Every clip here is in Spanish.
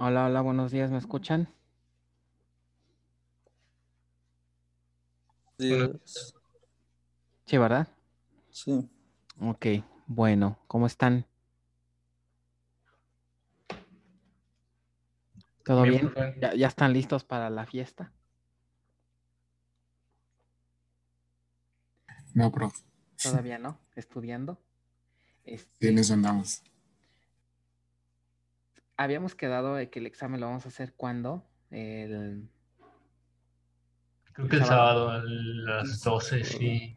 Hola, hola, buenos días, ¿me escuchan? Sí. Sí, ¿verdad? Sí. Ok, bueno, ¿cómo están? ¿Todo bien? ¿Ya, están listos para la fiesta? No, profe. ¿Todavía no? ¿Estudiando? Este... Sí, les andamos habíamos quedado de que el examen lo vamos a hacer cuando? Creo que el sábado, a las 12, sí.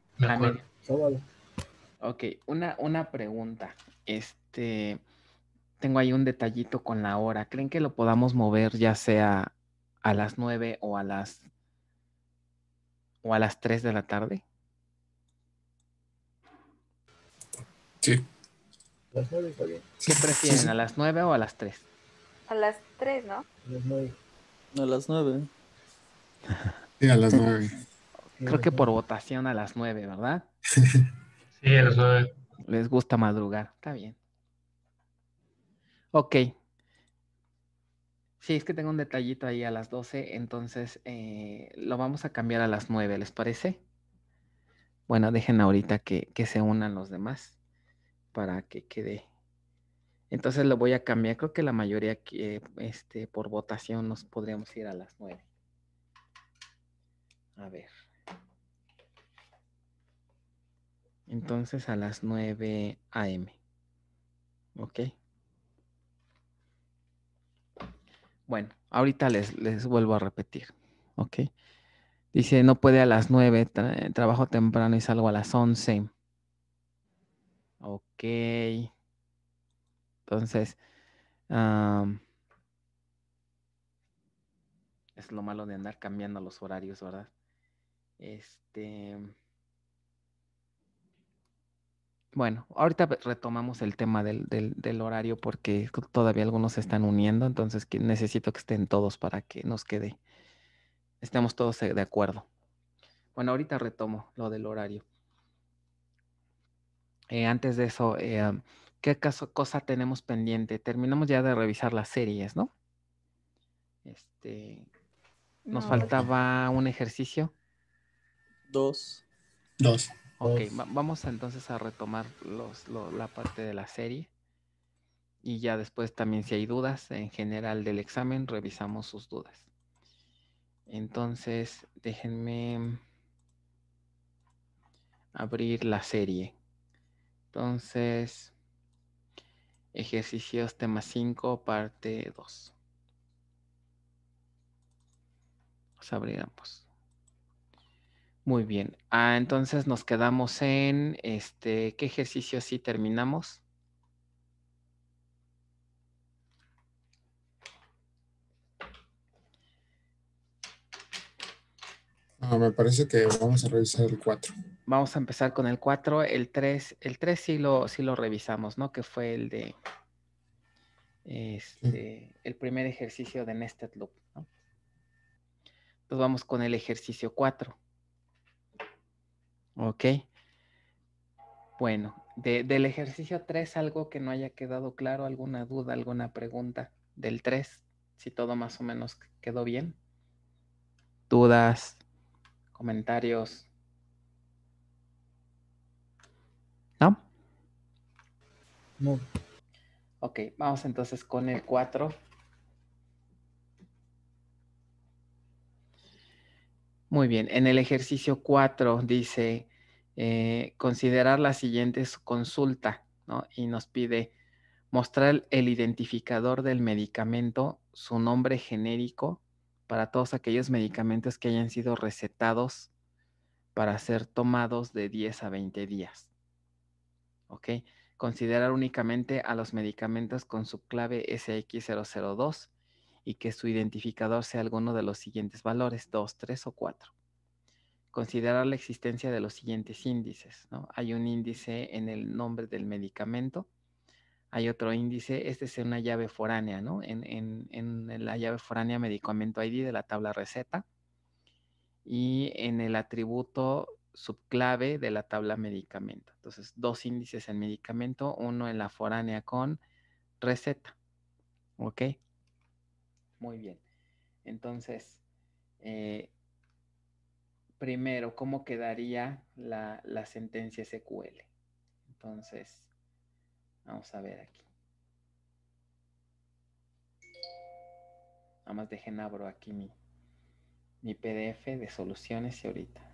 Ok, una, una pregunta. Este, tengo ahí un detallito con la hora. ¿Creen que lo podamos mover ya sea a las 9 o a las o a las 3 de la tarde? Sí. ¿Qué prefieren, a las 9 o a las 3? A las 3, ¿no? A las 9. A las 9. Sí, a las 9. Creo que por votación a las 9, ¿verdad? Sí, a las 9. Les gusta madrugar, está bien. Ok. Sí, es que tengo un detallito ahí a las 12, entonces eh, lo vamos a cambiar a las 9, ¿les parece? Bueno, dejen ahorita que se unan los demás para que quede entonces lo voy a cambiar. Creo que la mayoría este, por votación nos podríamos ir a las 9. A ver. Entonces a las 9 a.m. ¿Ok? Bueno, ahorita les, vuelvo a repetir. ¿Ok? Dice, no puede a las 9, trabajo temprano y salgo a las 11. Ok. Entonces, es lo malo de andar cambiando los horarios, ¿verdad? Este. Bueno, ahorita retomamos el tema del, horario porque todavía algunos se están uniendo, entonces necesito que estén todos para que nos quede, estemos todos eh, de acuerdo. Bueno, ahorita retomo lo del horario. Eh, antes de eso, eh, ¿Qué cosa tenemos pendiente? Terminamos ya de revisar las series, ¿no? Este, nos pues, faltaba un ejercicio. Dos. Dos. Ok, vamos entonces a retomar la parte de la serie. Y ya después también si hay dudas en general del examen, revisamos sus dudas. Entonces, déjenme abrir la serie. Entonces, Ejercicios tema 5, parte 2. Los abriremos. Muy bien. Ah, entonces nos quedamos en este. ¿Qué ejercicio sí terminamos? Ah, me parece que vamos a revisar el 4 vamos a empezar con el 4, el 3, el 3 sí lo, lo revisamos, ¿no? Que fue el de este, el primer ejercicio de nested loop, ¿no? Entonces vamos con el ejercicio 4. Ok. Bueno, del ejercicio 3, algo que no haya quedado claro, alguna duda, alguna pregunta del 3, si todo más o menos quedó bien. Dudas, comentarios. ¿no? Ok, vamos entonces con el 4. Muy bien, en el ejercicio 4 dice eh, considerar la siguiente consulta, ¿no? Y nos pide mostrar el identificador del medicamento, su nombre genérico para todos aquellos medicamentos que hayan sido recetados para ser tomados de 10 a 20 días. ¿ok? Considerar únicamente a los medicamentos con su clave SX002 y que su identificador sea alguno de los siguientes valores, 2, 3 o 4. Considerar la existencia de los siguientes índices. ¿no? Hay un índice en el nombre del medicamento, hay otro índice, este es una llave foránea, ¿no? En, en la llave foránea medicamento ID de la tabla receta y en el atributo subclave de la tabla medicamento. Entonces, dos índices en medicamento, uno en la foránea con receta. ¿Ok? Muy bien. Entonces, eh, primero, ¿cómo quedaría la, sentencia SQL? Entonces, vamos a ver aquí. Nada más dejen abro aquí mi, mi PDF de soluciones y ahorita.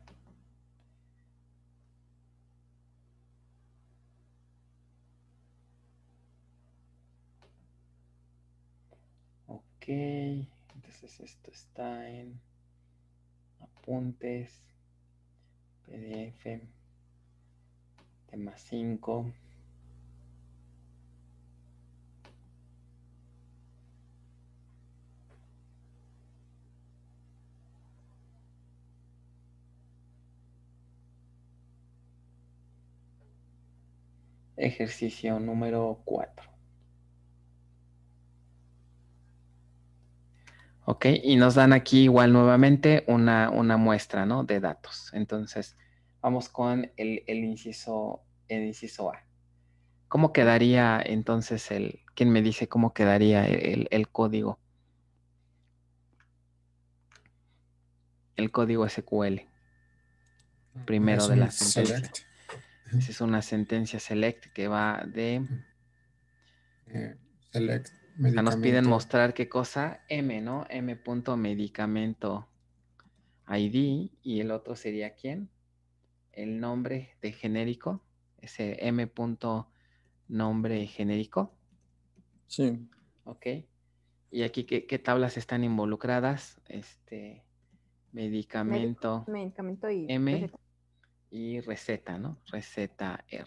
entonces esto está en apuntes, PDF, tema 5. Ejercicio número 4. ¿ok? Y nos dan aquí igual nuevamente una, muestra, ¿no? De datos. Entonces, vamos con el, inciso, el inciso A. ¿Cómo quedaría entonces el, quién me dice cómo quedaría el, código? El código SQL, ah, primero de la sentencia. Esa es una sentencia select que va de... Eh, select nos piden mostrar qué cosa, M, ¿no? M. medicamento ID y el otro sería quién? El nombre de genérico, ese M. nombre genérico. Sí. Ok. Y aquí, ¿qué, tablas están involucradas? Este, medicamento. Medicamento M. Y receta, ¿no? Receta R.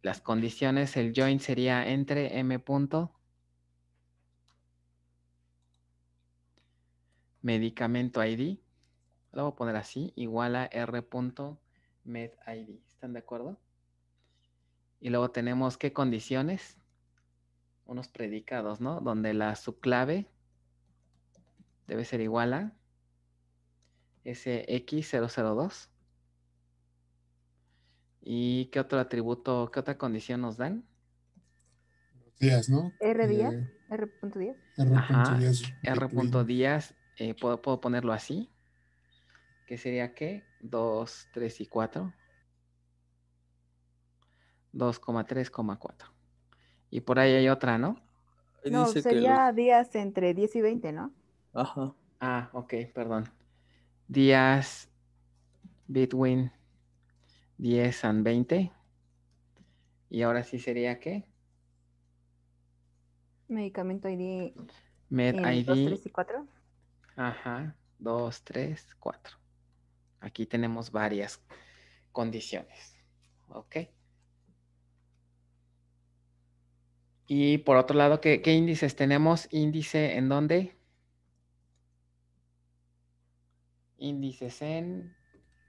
Las condiciones, el join sería entre M. Punto, medicamento ID, lo voy a poner así, igual a r.medid. ¿Están de acuerdo? Y luego tenemos qué condiciones, unos predicados, ¿no? Donde la subclave debe ser igual a SX002. ¿Y qué otro atributo, qué otra condición nos dan? Días, ¿no? R días, R.días. R.días. R.días eh, puedo, ponerlo así, que sería ¿qué? 2, 3 y 4, 2,3,4. Y por ahí hay otra, ¿no? No, sería días entre 10 y 20, ¿no? Ajá. Ah, ok, perdón. Días between 10 and 20. Y ahora sí sería qué? Medicamento ID. Med ID. 2, 3 y 4. Ajá, dos, tres, cuatro. Aquí tenemos varias condiciones. ¿Ok? Y por otro lado, ¿qué, índices tenemos? Índice en dónde? Índices en...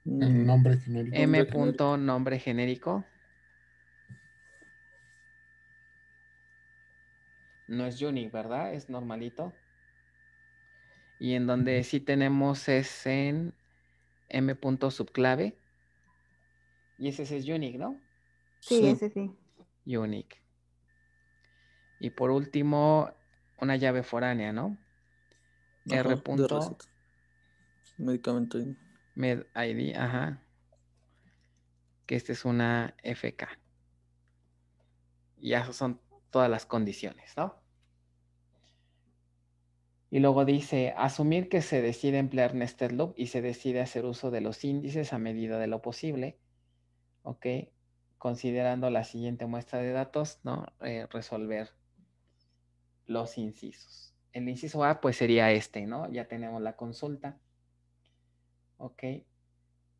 Nombre genérico. M. nombre genérico. No es unique, ¿verdad? Es normalito. Y en donde sí tenemos es en m.subclave. Y ese es unique, ¿no? Sí, ese sí. Unique. Y por último, una llave foránea, ¿no? R Medicamento e. Med ID, ajá. Que esta es una FK. Y esas son todas las condiciones, ¿no? Y luego dice, asumir que se decide emplear nested loop y se decide hacer uso de los índices a medida de lo posible, ¿ok? Considerando la siguiente muestra de datos, ¿no? Eh, resolver los incisos. El inciso A, pues sería este, ¿no? Ya tenemos la consulta, ¿ok?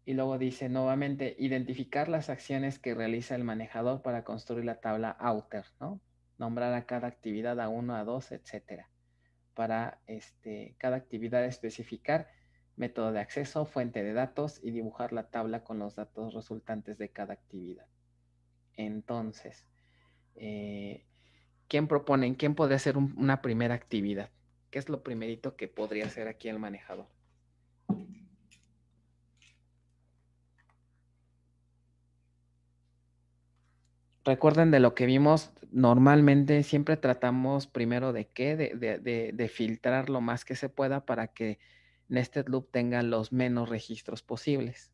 Y luego dice nuevamente, identificar las acciones que realiza el manejador para construir la tabla outer, ¿no? Nombrar a cada actividad a 1, a dos, etcétera para este, cada actividad especificar método de acceso, fuente de datos y dibujar la tabla con los datos resultantes de cada actividad. Entonces, eh, ¿quién proponen? ¿Quién podría hacer una primera actividad? ¿Qué es lo primerito que podría hacer aquí el manejador? recuerden de lo que vimos, normalmente siempre tratamos primero de qué, de, filtrar lo más que se pueda para que Nested Loop tenga los menos registros posibles.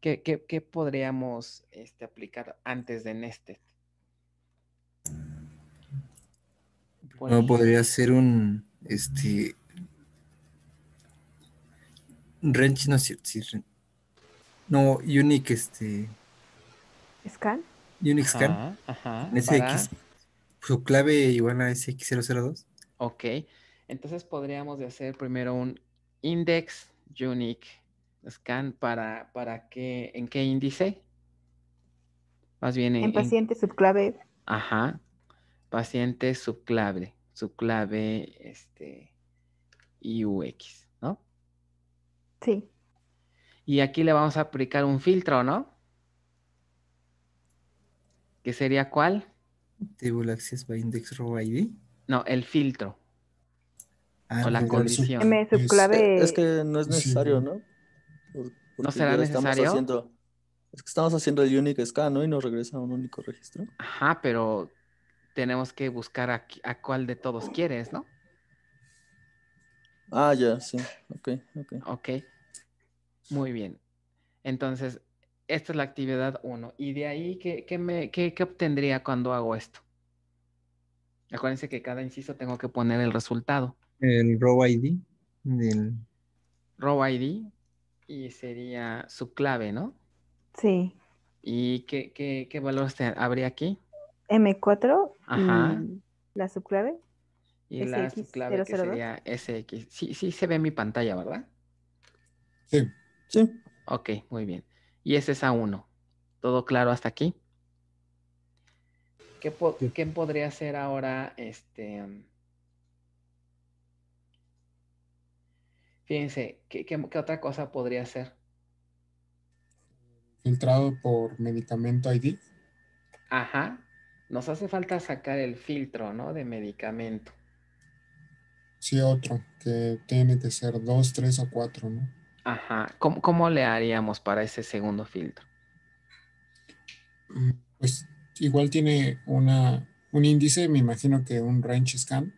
¿Qué, podríamos este, aplicar antes de Nested? No, podría ser un, este, no, no, unique, este. ¿Scan? unique scan, en SX, su clave igual a SX002. Ok, entonces podríamos hacer primero un index unique scan para, para qué, en qué índice. Más bien en, en paciente subclave. Ajá, paciente subclave, subclave este, IUX, ¿no? Sí. Y aquí le vamos a aplicar un filtro, ¿no? ¿Qué sería cuál? Table Access by Index Row ID. No, el filtro. Ah, o la condición. Es, que no es necesario, ¿no? no será necesario. Haciendo, es que estamos haciendo el unique scan, ¿no? Y nos regresa a un único registro. Ajá, pero tenemos que buscar a, a cuál de todos quieres, ¿no? Ah, ya, sí. Ok, ok. Ok. Muy bien. Entonces, esta es la actividad 1. Y de ahí, ¿qué, me, obtendría cuando hago esto? Acuérdense que cada inciso tengo que poner el resultado. El row ID. Del... Row ID y sería subclave, ¿no? Sí. ¿Y qué, qué, qué valor habría aquí? M4. Ajá. la subclave. Y la subclave que sería SX. Sí, sí se ve en mi pantalla, ¿verdad? Sí. Sí. Ok, muy bien y ese es a uno. ¿Todo claro hasta aquí? ¿Qué podría ser ahora este... Mm? Fíjense, ¿qué, otra cosa podría ser? Filtrado por medicamento ID. Ajá. Nos hace falta sacar el filtro, ¿no? De medicamento. Sí, otro, que tiene que ser dos, tres o cuatro, ¿no? Ajá. ¿Cómo, le haríamos para ese segundo filtro? Mm, pues igual tiene una, un índice, me imagino que un range scan.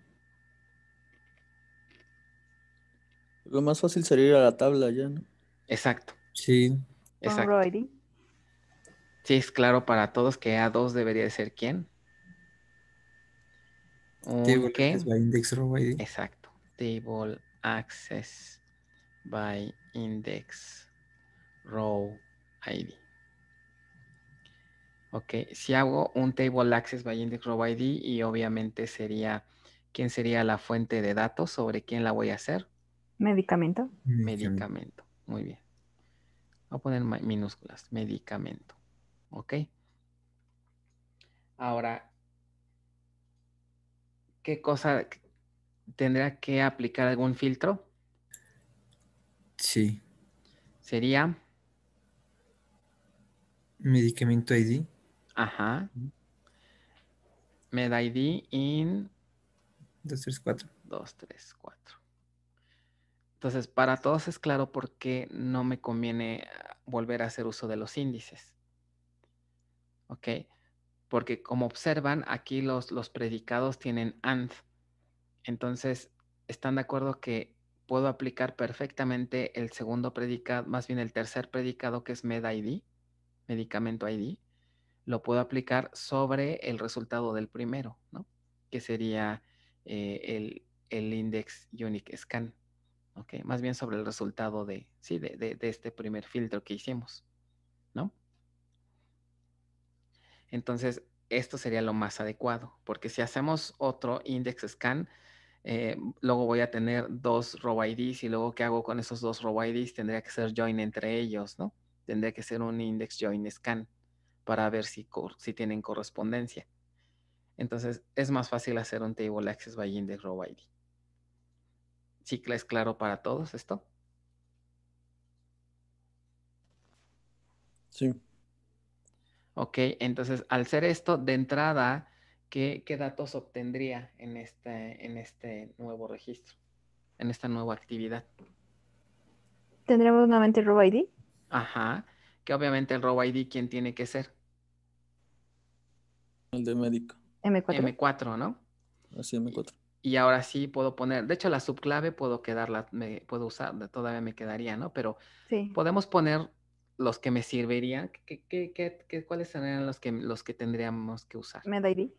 Lo más fácil sería ir a la tabla ya, ¿no? Exacto. Sí. Exacto. Sí, es claro para todos que A2 debería de ser quién. Table Index Row Exacto. Table Access by index row ID. Ok, si hago un table access by index row ID y obviamente sería, ¿quién sería la fuente de datos? ¿Sobre quién la voy a hacer? Medicamento. Medicamento, muy bien. Voy a poner minúsculas, medicamento. Ok. Ahora, ¿qué cosa tendrá que aplicar algún filtro? Sí. Sería. Medicamento ID. Ajá. Med ID in. 234. 234. Entonces, para todos es claro por qué no me conviene ah, volver a hacer uso de los índices. ¿Ok? Porque como observan, aquí los, los predicados tienen and. Entonces, están de acuerdo que puedo aplicar perfectamente el segundo predicado, más bien el tercer predicado que es MedID, medicamento ID, lo puedo aplicar sobre el resultado del primero, ¿no? Que sería eh, el, index unique scan, ¿ok? Más bien sobre el resultado de, sí, de este primer filtro que hicimos, ¿no? Entonces, esto sería lo más adecuado, porque si hacemos otro index scan, eh, luego voy a tener dos row IDs y luego qué hago con esos dos row IDs, tendría que ser join entre ellos, ¿no? Tendría que ser un index join scan para ver si, si tienen correspondencia. Entonces es más fácil hacer un table access by index row ID. ¿Sí es claro para todos esto? Sí. Ok, entonces al ser esto de entrada, ¿qué, datos obtendría en este, en este nuevo registro, en esta nueva actividad? Tendremos nuevamente el robo ID. Ajá, que obviamente el robo ID, ¿quién tiene que ser? El de médico. M4. M4, ¿no? Así, M4. Y, ahora sí puedo poner, de hecho la subclave puedo quedarla, me, puedo usar, todavía me quedaría, ¿no? Pero podemos poner los que me servirían, ¿Qué, qué, qué, ¿cuáles serían los que, los que tendríamos que usar? MedID.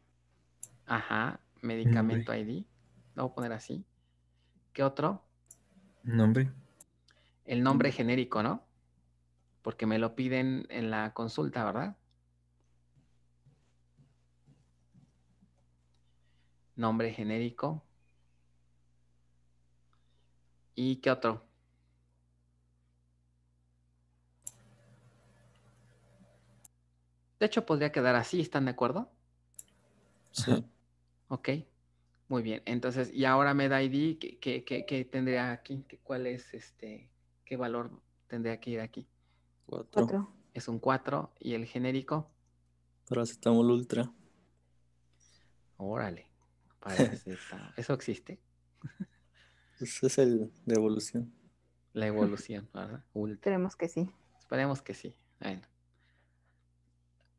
Ajá, medicamento ID. Lo voy a poner así. ¿Qué otro? Nombre. El nombre mm. genérico, ¿no? Porque me lo piden en la consulta, ¿verdad? Nombre genérico. ¿Y qué otro? De hecho, podría quedar así, ¿están de acuerdo? Sí. Ok, muy bien. Entonces, y ahora me ¿qué, qué, que tendría aquí? ¿Cuál es este? ¿Qué valor tendría que ir aquí? Cuatro. Es un 4. ¿Y el genérico? estamos Ultra. Órale. ¿Eso existe? Pues, es el de evolución. La evolución, ¿verdad? Ultra. Esperemos que sí. Esperemos que sí. Bueno.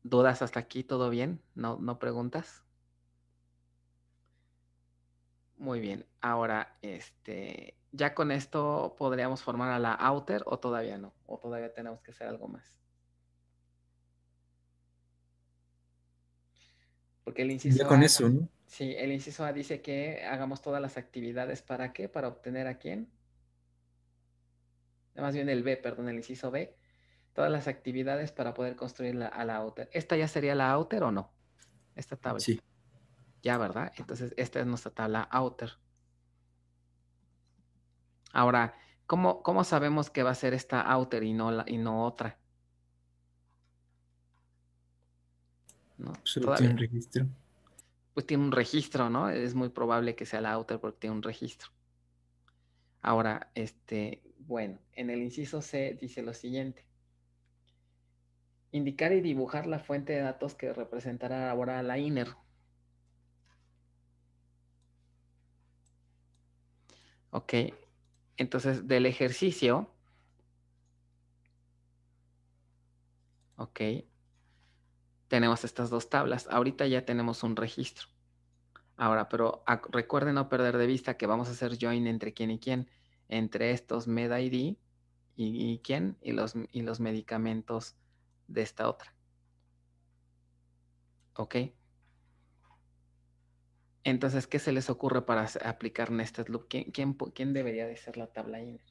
¿Dudas hasta aquí? ¿Todo bien? ¿No, no preguntas? Muy bien. Ahora, este, ya con esto podríamos formar a la outer o todavía no, o todavía tenemos que hacer algo más. Porque el inciso. Ya con eso, ¿no? Sí, el inciso A dice que hagamos todas las actividades para qué, para obtener a quién. Ah, más bien el B, perdón, el inciso B. Todas las actividades para poder construir a la outer. ¿Esta ya sería la outer o no? Esta tabla. Sí. Ya, ¿verdad? Entonces, esta es nuestra tabla outer. Ahora, ¿cómo, cómo sabemos que va a ser esta outer y no, y no otra? Pues, tiene un registro. Pues tiene un registro, ¿no? Es muy probable que sea la outer porque tiene un registro. Ahora, este, bueno, en el inciso C dice lo siguiente. Indicar y dibujar la fuente de datos que representará ahora la inner. ¿Ok? Entonces, del ejercicio, ¿ok? Tenemos estas dos tablas. Ahorita ya tenemos un registro. Ahora, pero recuerden no perder de vista que vamos a hacer join entre quién y quién, entre estos MedID y, y quién, y los, y los medicamentos de esta otra. ¿Ok? Entonces, ¿qué se les ocurre para aplicar nested loop? ¿Quién, debería de ser la tabla inner?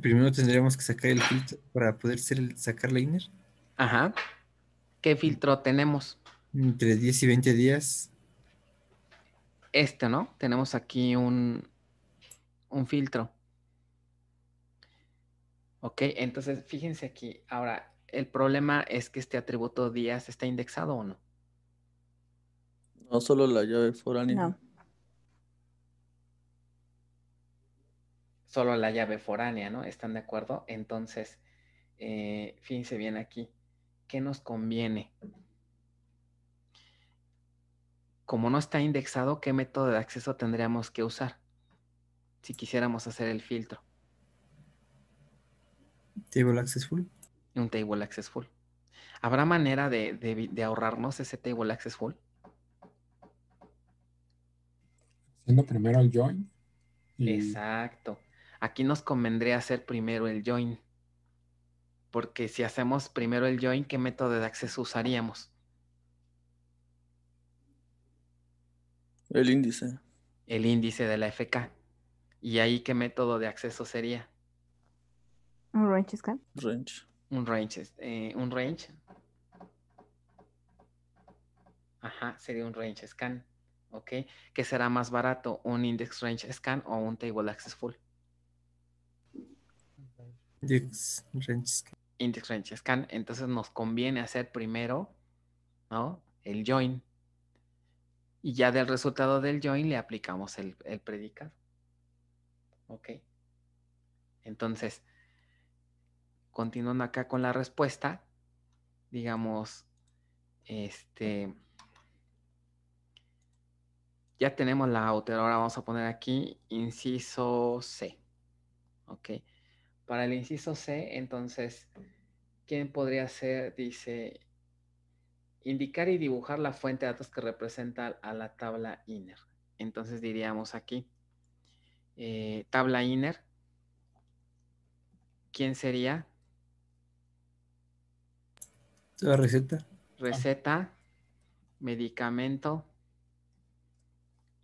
Primero tendríamos que sacar el filtro para poder sacar la inner. Ajá. ¿Qué mm. filtro tenemos? Entre 10 y 20 días. Este, ¿no? Tenemos aquí un, un filtro. Ok, entonces fíjense aquí. Ahora, el problema es que este atributo días está indexado o no. No solo la llave foránea. Solo la llave foránea, ¿no? ¿Están de acuerdo? Entonces, eh, fíjense bien aquí. ¿Qué nos conviene? Como no está indexado, ¿qué método de acceso tendríamos que usar? Si quisiéramos hacer el filtro. Table full un table access full. ¿Habrá manera de, ahorrarnos ese table access full? Haciendo primero el join. Exacto. Aquí nos convendría hacer primero el join. Porque si hacemos primero el join, ¿qué método de acceso usaríamos? El índice. El índice de la FK. ¿Y ahí qué método de acceso sería? Un range scan. Range. Un range, eh, un range. Ajá, sería un range scan. ¿Ok? ¿Qué será más barato? ¿Un index range scan o un table access full? Index range scan. Index range scan. Entonces nos conviene hacer primero, El join. Y ya del resultado del join le aplicamos el, el predicado. ¿Ok? Entonces, continuando acá con la respuesta, digamos, este, ya tenemos la outer. Ahora vamos a poner aquí inciso C. Ok. Para el inciso C, entonces, ¿quién podría ser? Dice, indicar y dibujar la fuente de datos que representa a la tabla inner. Entonces diríamos aquí, eh, tabla inner, ¿quién sería? La receta. Receta, medicamento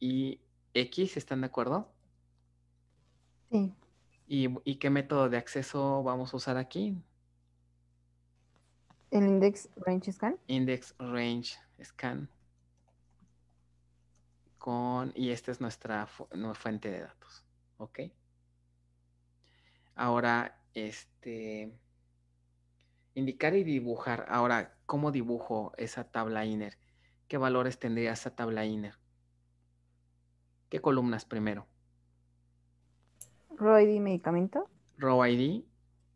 y X, ¿están de acuerdo? Sí. ¿Y, qué método de acceso vamos a usar aquí? El index range scan. Index range scan. Con, y esta es nuestra, fuente de datos. ¿Ok? Ahora, este, Indicar y dibujar. Ahora, ¿cómo dibujo esa tabla INER? ¿Qué valores tendría esa tabla INER? ¿Qué columnas primero? Row ID medicamento. Row ID.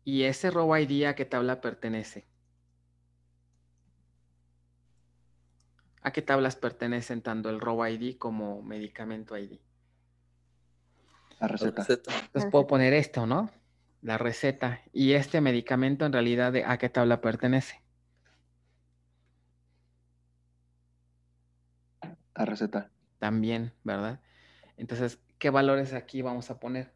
¿Y ese row ID a qué tabla pertenece? ¿A qué tablas pertenecen tanto el row ID como medicamento ID? La receta. Entonces puedo poner esto, ¿no? la receta y este medicamento en realidad a qué tabla pertenece. La receta. También, ¿verdad? Entonces, ¿qué valores aquí vamos a poner?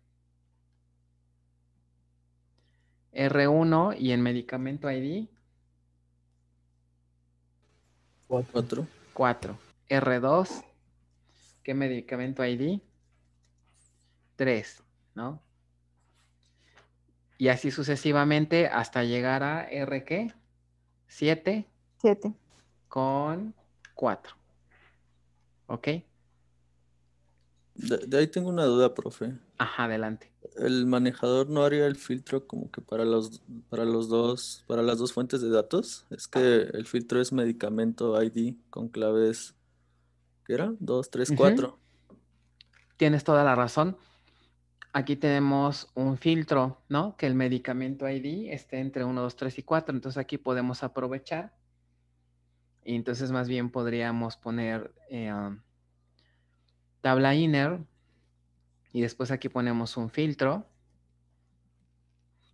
R1 y en medicamento ID. 4. 4. R2. ¿Qué medicamento ID? 3, ¿no? y así sucesivamente hasta llegar a rq 7. Con 4. ¿Ok? De, ahí tengo una duda, profe. Ajá, adelante. ¿El manejador no haría el filtro como que para los, para los dos, para las dos fuentes de datos? Es que el filtro es medicamento ID con claves, ¿qué era? 2, 3, 4. Tienes toda la razón aquí tenemos un filtro, ¿no? Que el medicamento ID esté entre 1, 2, 3 y 4. Entonces aquí podemos aprovechar. Y entonces más bien podríamos poner eh, um, tabla inner. Y después aquí ponemos un filtro.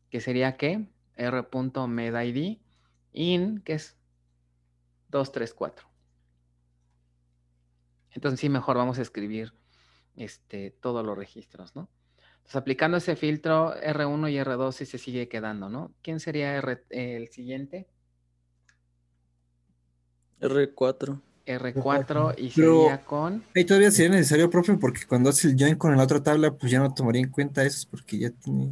Que sería que r.medid in, que es 2, 3, 4. Entonces sí, mejor vamos a escribir este, todos los registros, ¿no? aplicando ese filtro R1 y R2 y se sigue quedando, ¿no? ¿Quién sería el siguiente? R4. R4 y sería con... Ahí todavía sería necesario, profe, porque cuando hace el join con la otra tabla, pues ya no tomaría en cuenta eso, porque ya tiene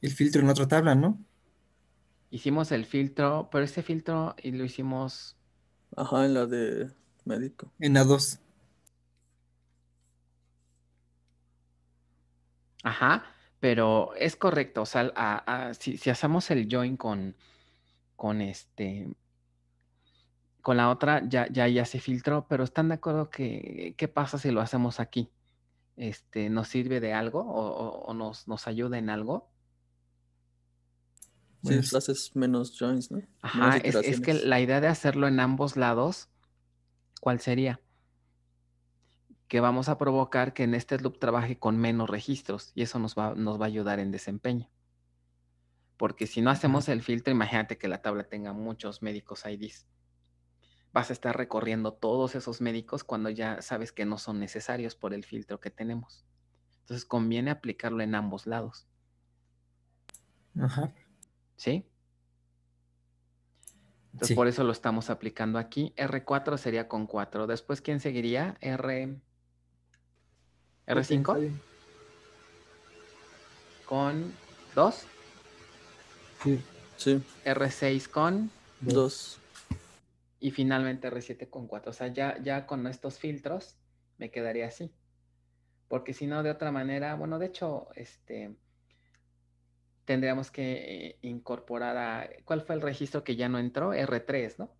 el filtro en otra tabla, ¿no? Hicimos el filtro, pero ese filtro y lo hicimos... Ajá, en la de médico. En la 2. Ajá, pero es correcto. O sea, si, hacemos el join con, con este con la otra ya, ya, ya se filtró, pero ¿están de acuerdo que qué pasa si lo hacemos aquí? Este, ¿Nos sirve de algo o, nos, nos ayuda en algo? Sí, haces menos joins, ¿no? Ajá, es, es, que la idea de hacerlo en ambos lados, ¿cuál sería? que vamos a provocar que en este loop trabaje con menos registros y eso nos va, nos va a ayudar en desempeño. Porque si no hacemos el filtro, imagínate que la tabla tenga muchos médicos IDs. Vas a estar recorriendo todos esos médicos cuando ya sabes que no son necesarios por el filtro que tenemos. Entonces conviene aplicarlo en ambos lados. Ajá. ¿Sí? Entonces por eso lo estamos aplicando aquí. R4 sería con 4. Después, ¿quién seguiría? R... R5 con 2. R6 con 2. Y finalmente R7 con 4. O sea, ya, ya con estos filtros me quedaría así. Porque si no, de otra manera, bueno, de hecho, este tendríamos que eh, incorporar a. ¿Cuál fue el registro que ya no entró? R3, ¿no?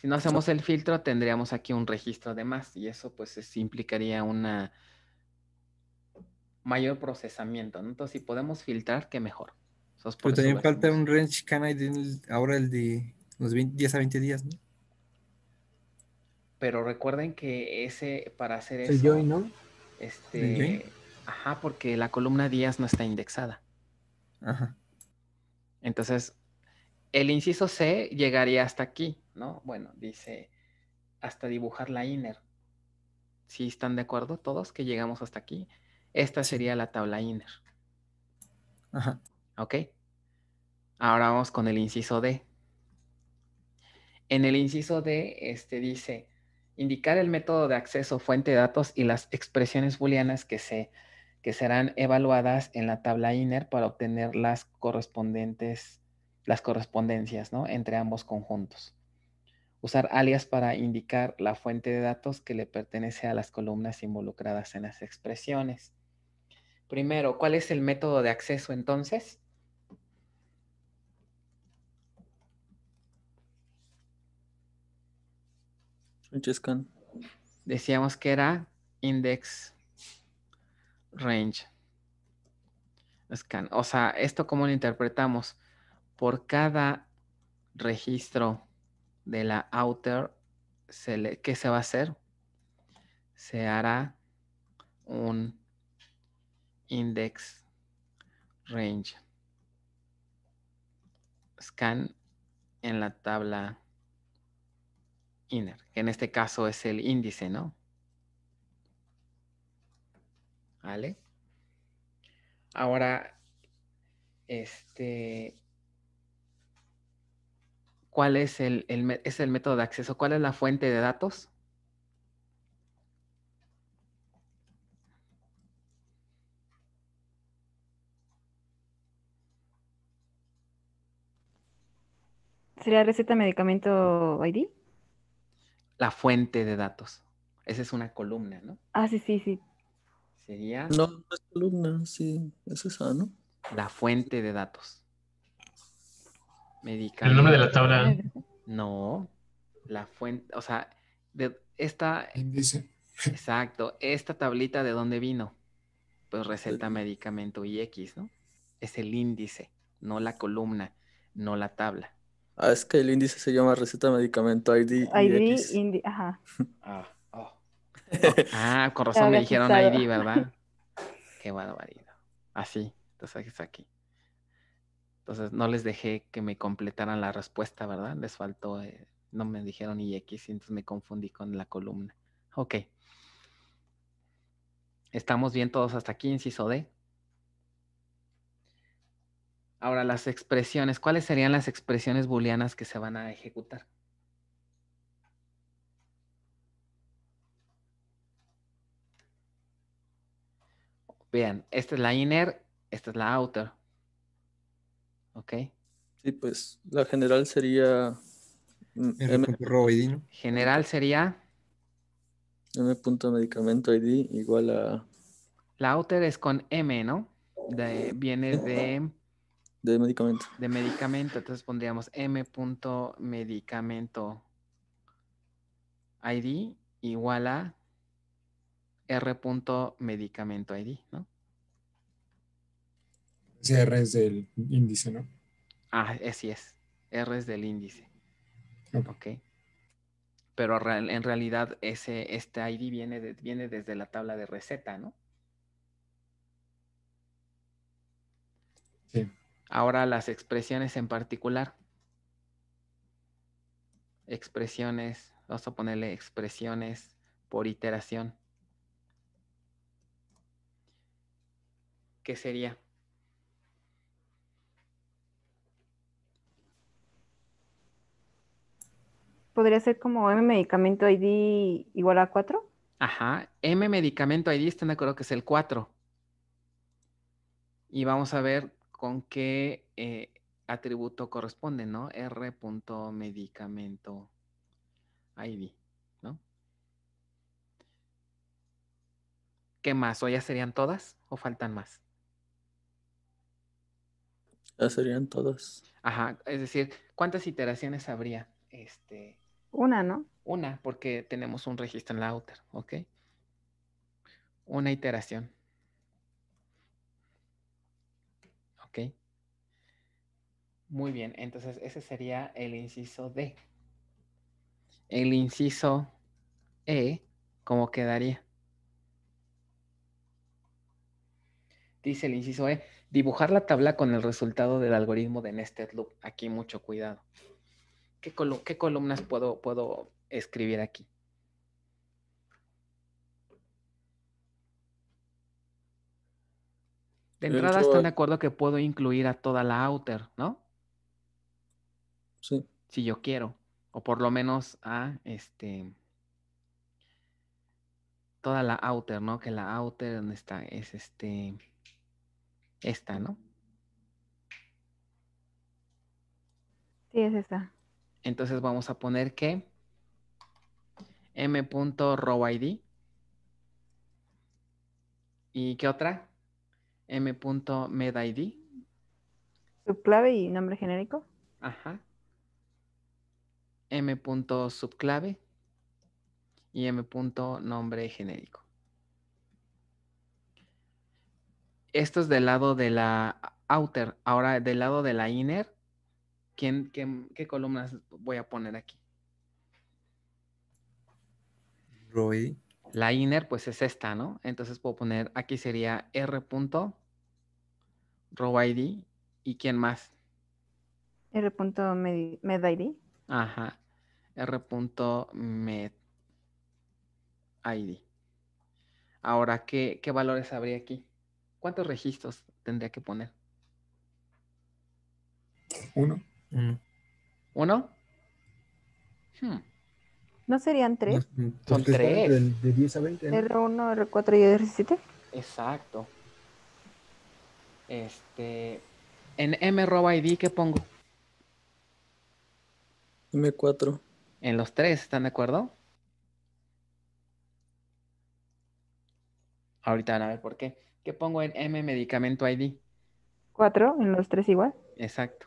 Si no hacemos el filtro, tendríamos aquí un registro de más y eso pues implicaría una mayor procesamiento. Entonces, si podemos filtrar, qué mejor. Pero también falta un range canide ahora el de los 10 a 20 días, Pero recuerden que ese, para hacer eso... Join, ¿no? Este... Ajá, porque la columna días no está indexada. Ajá. Entonces, el inciso C llegaría hasta aquí bueno, dice hasta dibujar la inner. Si están de acuerdo todos que llegamos hasta aquí, esta sería la tabla inner. ¿Ok? Ahora vamos con el inciso D. En el inciso D este, dice, indicar el método de acceso, fuente de datos y las expresiones booleanas que, se, que serán evaluadas en la tabla inner para obtener las correspondientes, las correspondencias entre ambos conjuntos usar alias para indicar la fuente de datos que le pertenece a las columnas involucradas en las expresiones. Primero, ¿cuál es el método de acceso entonces? Decíamos que era index range scan. O sea, ¿esto cómo lo interpretamos? Por cada registro de la outer, se le, ¿qué se va a hacer? Se hará un index range scan en la tabla inner, que en este caso es el índice, ¿no? ¿Vale? Ahora, este, cuál es el, es el método de acceso, cuál es la fuente de datos. ¿Sería receta medicamento ID? La fuente de datos. Esa es una columna, ¿no? Ah, sí, sí, sí. Sería. No, no es columna, sí, es esa, ¿no? La fuente de datos. El nombre de la tabla. No, la fuente, o sea, de esta... Índice. Exacto, esta tablita de dónde vino. Pues receta medicamento y X, ¿no? Es el índice, no la columna, no la tabla. Ah, es que el índice se llama receta medicamento ID. ID, ajá. Ah, oh. ah, con razón me dijeron ID, ¿verdad? Qué marido Así, ah, entonces aquí. Entonces no les dejé que me completaran la respuesta, ¿verdad? Les faltó, eh, no me dijeron IX, entonces me confundí con la columna. Ok. ¿Estamos bien todos hasta aquí, inciso D? Ahora, las expresiones. ¿Cuáles serían las expresiones booleanas que se van a ejecutar? Vean, esta es la inner, esta es la outer. Ok. Sí, pues la general sería. General sería. M. Medicamento ID igual a. La outer es con M, ¿no? De, viene de. De medicamento. De medicamento. Entonces pondríamos M. Medicamento ID igual a R. Medicamento ID, ¿no? R es del índice, ¿no? Ah, así es. R es del índice. Okay. ok. Pero en realidad ese, este ID viene, viene desde la tabla de receta, ¿no? Sí. Ahora las expresiones en particular. Expresiones, vamos a ponerle expresiones por iteración. ¿Qué sería? podría ser como M medicamento ID igual a 4. Ajá, M medicamento ID, están de acuerdo que es el 4. Y vamos a ver con qué eh, atributo corresponde, ¿no? R.medicamento ID, ¿no? ¿Qué más? ¿O ya serían todas o faltan más? Ya serían todas. Ajá, es decir, ¿cuántas iteraciones habría? Este, una, ¿no? Una, porque tenemos un registro en la outer, ¿ok? Una iteración. ¿Ok? Muy bien, entonces ese sería el inciso D. El inciso E, ¿cómo quedaría? Dice el inciso E, dibujar la tabla con el resultado del algoritmo de nested loop. Aquí mucho cuidado. ¿Qué, columnas puedo, puedo escribir aquí? De entrada están de acuerdo que puedo incluir a toda la outer, ¿no? Sí. Si yo quiero. O por lo menos a este. Toda la outer, ¿no? Que la outer, está? Es este. Esta, ¿no? Sí, es esta. Entonces vamos a poner que m.rowid y qué otra m.medid subclave y nombre genérico ajá m.subclave y m.nombre genérico esto es del lado de la outer ahora del lado de la inner qué, columnas voy a poner aquí? Roy. La inner, pues es esta, ¿no? Entonces puedo poner, aquí sería R. ID y quién más. R. Med ID. Ajá. R. Med ID. Ahora, ¿qué, ¿qué valores habría aquí? ¿Cuántos registros tendría que poner? Uno. ¿Uno? Mm. Hmm. ¿No serían tres? Mm, Son tres. De, 10 a 20. r R1, R4 y R7. Exacto. Este. En M ID, ¿qué pongo? M4. En los tres, ¿están de acuerdo? Ahorita van a ver por qué. ¿Qué pongo en M medicamento ID? Cuatro, en los tres igual. Exacto.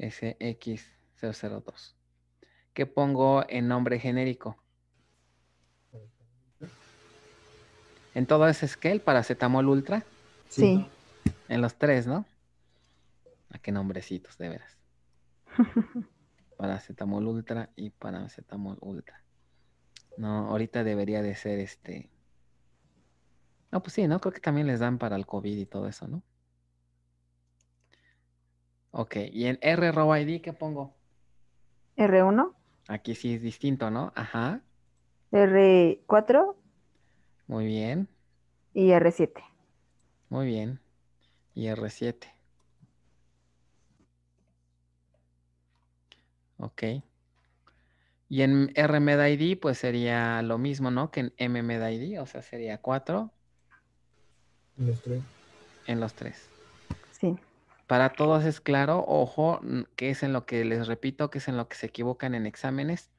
SX002. ¿Qué pongo en nombre genérico? ¿En todo ese scale paracetamol ultra? Sí. En los tres, ¿no? ¿A ah, qué nombrecitos, de veras? paracetamol ultra y paracetamol ultra. No, ahorita debería de ser este... No, pues sí, ¿no? Creo que también les dan para el COVID y todo eso, ¿no? Ok, y en R ID, ¿qué pongo? R1. Aquí sí es distinto, ¿no? Ajá. R4. Muy bien. Y R7. Muy bien. Y R7. Ok. Y en RMedID, pues sería lo mismo, ¿no? Que en MMedID, o sea, sería 4. En los 3. En los tres. Sí. Para todos es claro, ojo, que es en lo que les repito, que es en lo que se equivocan en exámenes,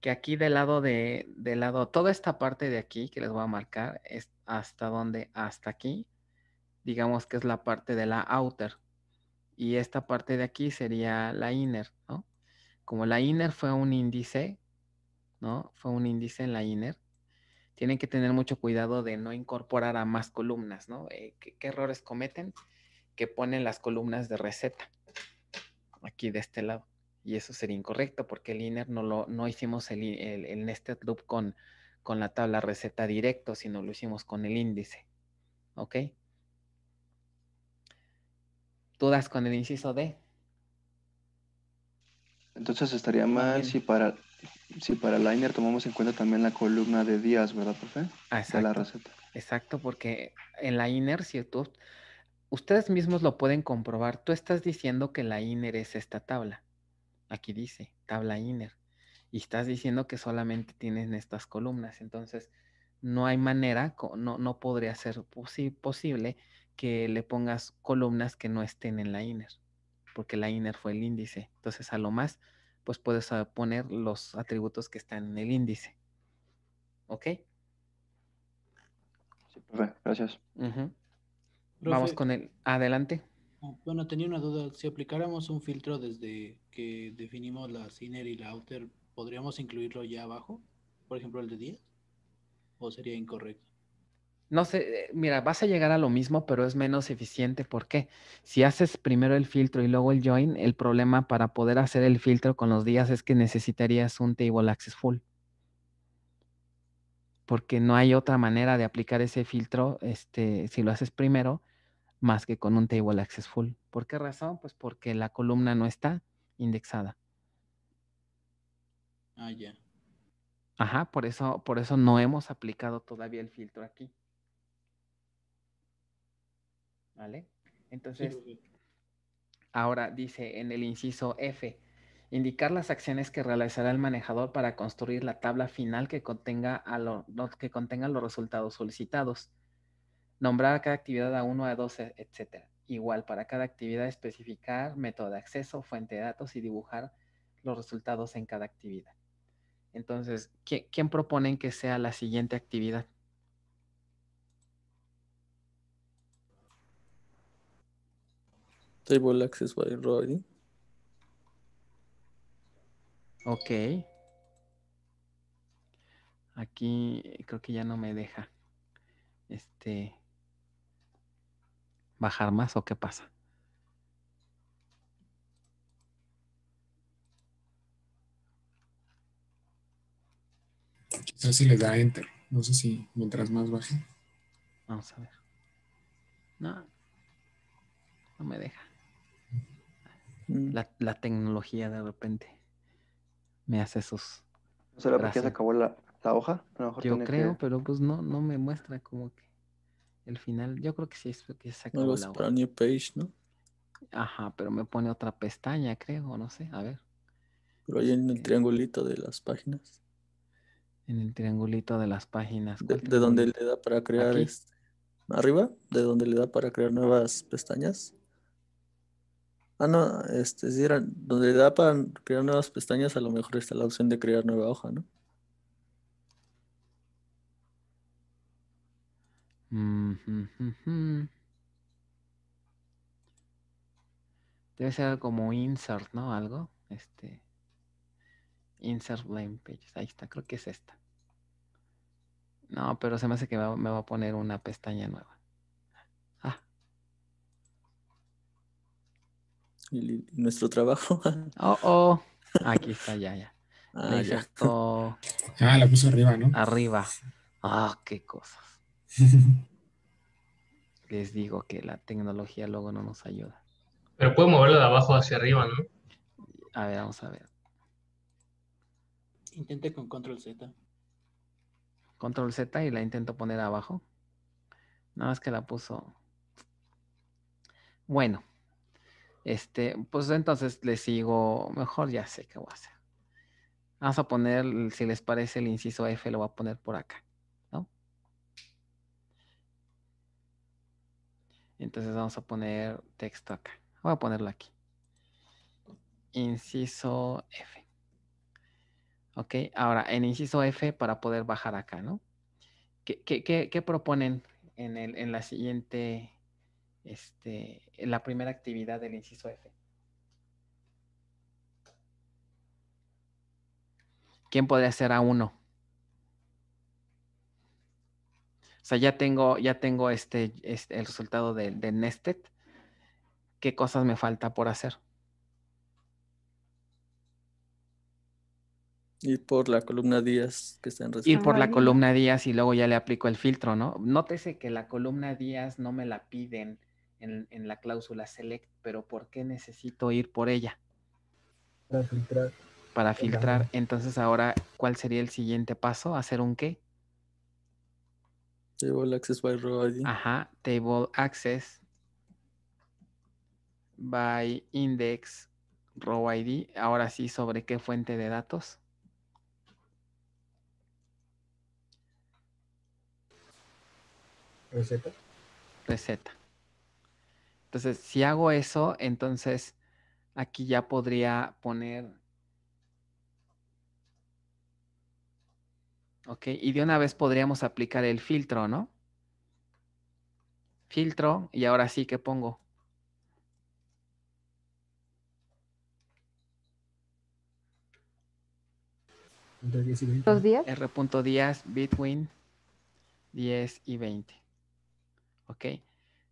que aquí del lado de, del lado, toda esta parte de aquí que les voy a marcar es hasta donde, hasta aquí, digamos que es la parte de la outer. Y esta parte de aquí sería la inner, ¿no? Como la inner fue un índice, ¿no? Fue un índice en la inner. Tienen que tener mucho cuidado de no incorporar a más columnas, ¿no? Eh, ¿Qué, qué errores cometen? que ponen las columnas de receta, aquí de este lado. Y eso sería incorrecto porque el INER no, lo, no hicimos el, el, nested loop con, con la tabla receta directo, sino lo hicimos con el índice. ¿Ok? ¿Dudas con el inciso D? Entonces estaría mal si para, si para liner tomamos en cuenta también la columna de días, ¿verdad, profe? exacto. De la receta. Exacto, porque en la INER si tú Ustedes mismos lo pueden comprobar. Tú estás diciendo que la INER es esta tabla. Aquí dice, tabla INER. Y estás diciendo que solamente tienen estas columnas. Entonces, no hay manera, no, no podría ser posible que le pongas columnas que no estén en la INER, porque la INER fue el índice. Entonces, a lo más, pues puedes ah, poner los atributos que están en el índice. ¿Ok? Sí, perfecto. gracias. Vamos con el adelante. Ah, bueno, tenía una duda. Si aplicáramos un filtro desde que definimos la inner y la outer, ¿podríamos incluirlo ya abajo? Por ejemplo, el de 10. ¿O sería incorrecto? No sé, eh, mira, vas a llegar a lo mismo, pero es menos eficiente. ¿Por qué? Si haces primero el filtro y luego el join, el problema para poder hacer el filtro con los días es que necesitarías un table access full. Porque no hay otra manera de aplicar ese filtro este, si lo haces primero más que con un table access full. ¿Por qué razón? Pues porque la columna no está indexada. Ah, ya. Ajá, por eso, por eso no hemos aplicado todavía el filtro aquí. ¿Vale? Entonces, ahora dice en el inciso F, indicar las acciones que realizará el manejador para construir la tabla final que contenga, a que contenga los resultados solicitados. Nombrar cada actividad a 1 a 2, e, etc. Igual para cada actividad especificar método de acceso, fuente de datos y dibujar los resultados en cada actividad. Entonces, ¿quién, proponen que sea la siguiente actividad? Table access by Roddy. Ok. Aquí creo que ya no me deja. Este bajar más o qué pasa? Quizás si le da enter. No sé si mientras más baje. Vamos a ver. No. No me deja. Mm. La, tecnología de repente me hace esos... ¿No porque se acabó la, hoja? Yo creo, pero pues no, no me muestra como que el final. Yo creo que sí es que se acabó. No para New Page, ¿no? Ajá, pero me pone otra pestaña, creo, no sé, a ver. Pero ahí en el este. triangulito de las páginas. En el triangulito de las páginas. De, dónde donde le da para crear este, arriba, de dónde le da para crear nuevas pestañas. Ah, no, este, si era, donde le da para crear nuevas pestañas, a lo mejor está la opción de crear nueva hoja, ¿no? Debe ser como insert, ¿no? Algo. Este. Insert blame pages. Ahí está, creo que es esta. No, pero se me hace que me va a poner una pestaña nueva. Ah. nuestro trabajo. Oh, oh, Aquí está, ya, ya. Ah, ah, la puso arriba, ¿no? Arriba. Ah, qué cosas. Les digo que la tecnología luego no nos ayuda. Pero puedo moverlo de abajo hacia arriba, ¿no? A ver, vamos a ver. Intente con control Z. Control Z y la intento poner abajo. Nada más que la puso. Bueno. Este, pues entonces le sigo. Mejor ya sé qué voy a hacer. Vamos a poner, si les parece, el inciso F lo voy a poner por acá. Entonces vamos a poner texto acá. Voy a ponerlo aquí. Inciso F. Ok, ahora en inciso F para poder bajar acá, ¿no? ¿Qué, proponen en, en, la siguiente, este, en la primera actividad del inciso F? ¿Quién podría ser A1? O sea, ya tengo, ya tengo este, el resultado de, nested. ¿Qué cosas me falta por hacer? Ir por la columna días que está en resumen. Ir por la columna días y luego ya le aplico el filtro, ¿no? Nótese que la columna días no me la piden en, en la cláusula select, pero ¿por qué necesito ir por ella? Para filtrar. Para filtrar. Entonces ahora, ¿cuál sería el siguiente paso? ¿Hacer un qué? Table access by row ID. Ajá, table access by index row ID. Ahora sí, ¿sobre qué fuente de datos? Receta. Receta. Entonces, si hago eso, entonces aquí ya podría poner Ok, y de una vez podríamos aplicar el filtro, ¿no? Filtro, y ahora sí, ¿qué pongo? Los días. between 10 y 20. Ok.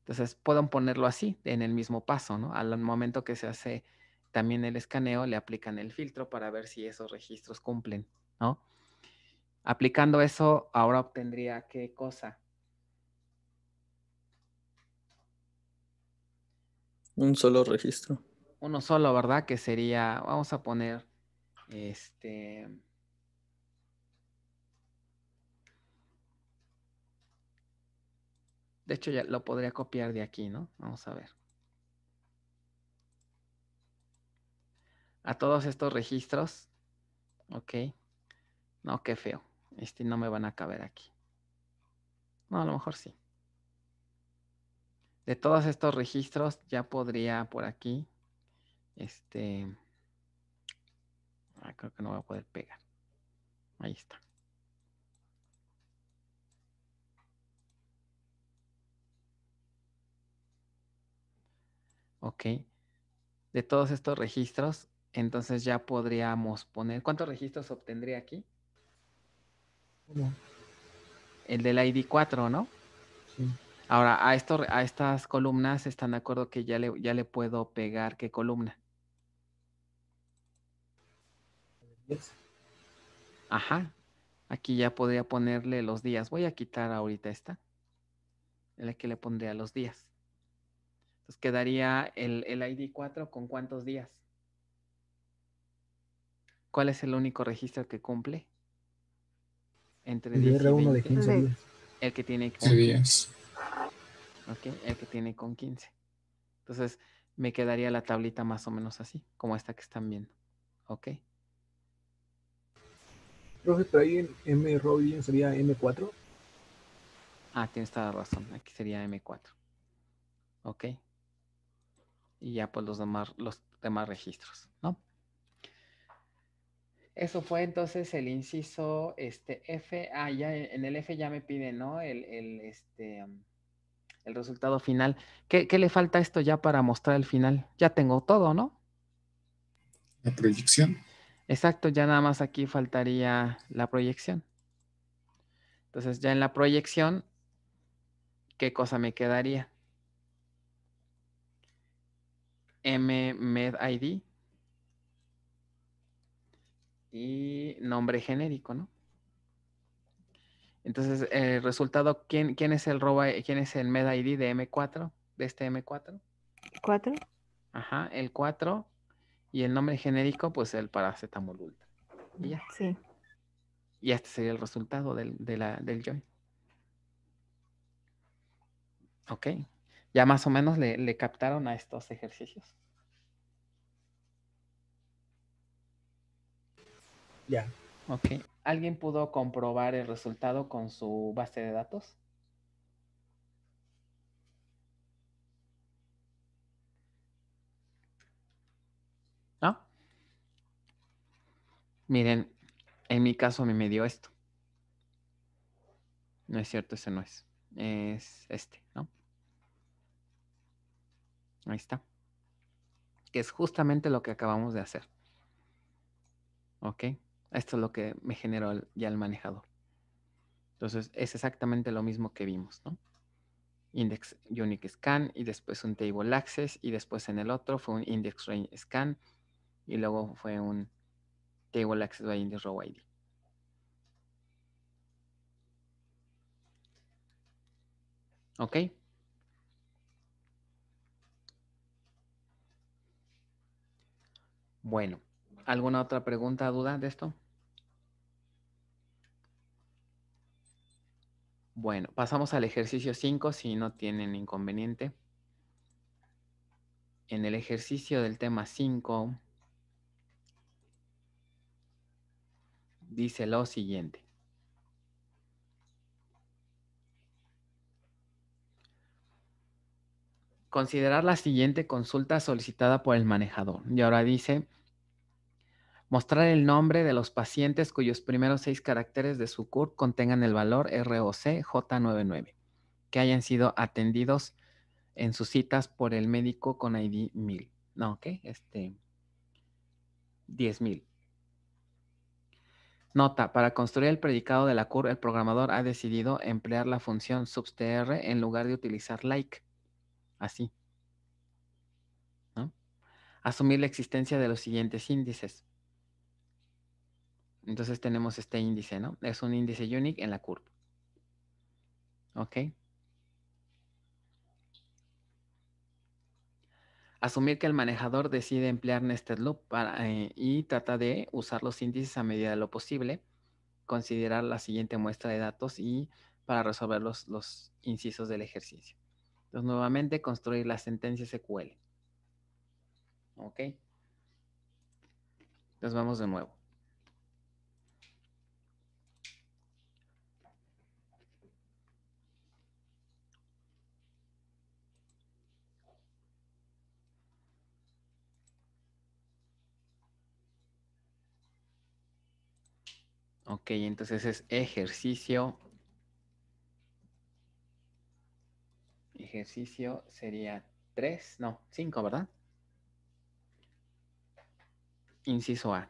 Entonces pueden ponerlo así, en el mismo paso, ¿no? Al momento que se hace también el escaneo, le aplican el filtro para ver si esos registros cumplen, ¿no? Aplicando eso, ahora obtendría qué cosa? Un solo registro. Uno solo, ¿verdad? Que sería, vamos a poner, este... De hecho, ya lo podría copiar de aquí, ¿no? Vamos a ver. A todos estos registros. Ok. No, qué feo este, no me van a caber aquí. No, a lo mejor sí. De todos estos registros ya podría por aquí, este, ah, creo que no voy a poder pegar. Ahí está. Ok. De todos estos registros, entonces ya podríamos poner, ¿cuántos registros obtendría aquí? El del ID 4, ¿no? Ahora, a, esto, a estas columnas están de acuerdo que ya le, ya le puedo pegar qué columna. Ajá. Aquí ya podría ponerle los días. Voy a quitar ahorita esta. En la que le pondría los días. Entonces quedaría el, el ID 4 con cuántos días. ¿Cuál es el único registro que cumple? Entre 10 15 El que tiene con 15. el que tiene con 15. Entonces, me quedaría la tablita más o menos así, como esta que están viendo. Ok. Profe, ahí en M sería M4. Ah, tienes toda la razón. Aquí sería M4. Ok. Y ya pues los los demás registros, ¿no? Eso fue entonces el inciso este, F. Ah, ya e, en el F ya me pide, ¿no? El, este, mm, el resultado final. ¿Qué, le falta esto ya para mostrar el final? Ya tengo todo, ¿no? La proyección. Exacto, ya nada más aquí faltaría la proyección. Entonces ya en la proyección, ¿qué cosa me quedaría? Mmedid y nombre genérico, ¿no? Entonces, el eh, resultado, ¿quién, quién es el roba, eh, quién es el med ID de M4, de este M4? 4. Ajá, el 4 y el nombre genérico, pues el paracetamol ultra. Y ya. Sí. Y este sería el resultado del, de la, del join. Ok. Ya más o menos le captaron a estos ejercicios. Ya. Ok. ¿Alguien pudo comprobar el resultado con su base de datos? ¿No? Miren, en mi caso me dio esto. No es cierto, ese no es. Es este, ¿no? Ahí está. Que es justamente lo que acabamos de hacer. ¿Ok? Esto es lo que me generó ya el manejador. Entonces es exactamente lo mismo que vimos, ¿no? Index unique scan y después un table access y después en el otro fue un index range scan y luego fue un table access by index row ID. ¿Ok? Bueno, ¿alguna otra pregunta, duda de esto? Bueno, pasamos al ejercicio 5 si no tienen inconveniente. En el ejercicio del tema 5 dice lo siguiente. Considerar la siguiente consulta solicitada por el manejador. Y ahora dice, Mostrar el nombre de los pacientes cuyos primeros seis caracteres de su CUR contengan el valor rocj J99, que hayan sido atendidos en sus citas por el médico con ID 1000. No, ¿qué? este, 10.000. Nota, para construir el predicado de la CUR, el programador ha decidido emplear la función substr en lugar de utilizar like. Así. Asumir la existencia de los siguientes índices. Entonces tenemos este índice, ¿no? Es un índice unique en la curva. ¿Ok? Asumir que el manejador decide emplear nested loop eh, y trata de usar los índices a medida de lo posible, considerar la siguiente muestra de datos y para resolver los, los incisos del ejercicio. Entonces, nuevamente, construir la sentencia SQL. ¿Ok? Entonces, vamos de nuevo. Ok, entonces es ejercicio. Ejercicio sería 3, no, 5, ¿verdad? Inciso A.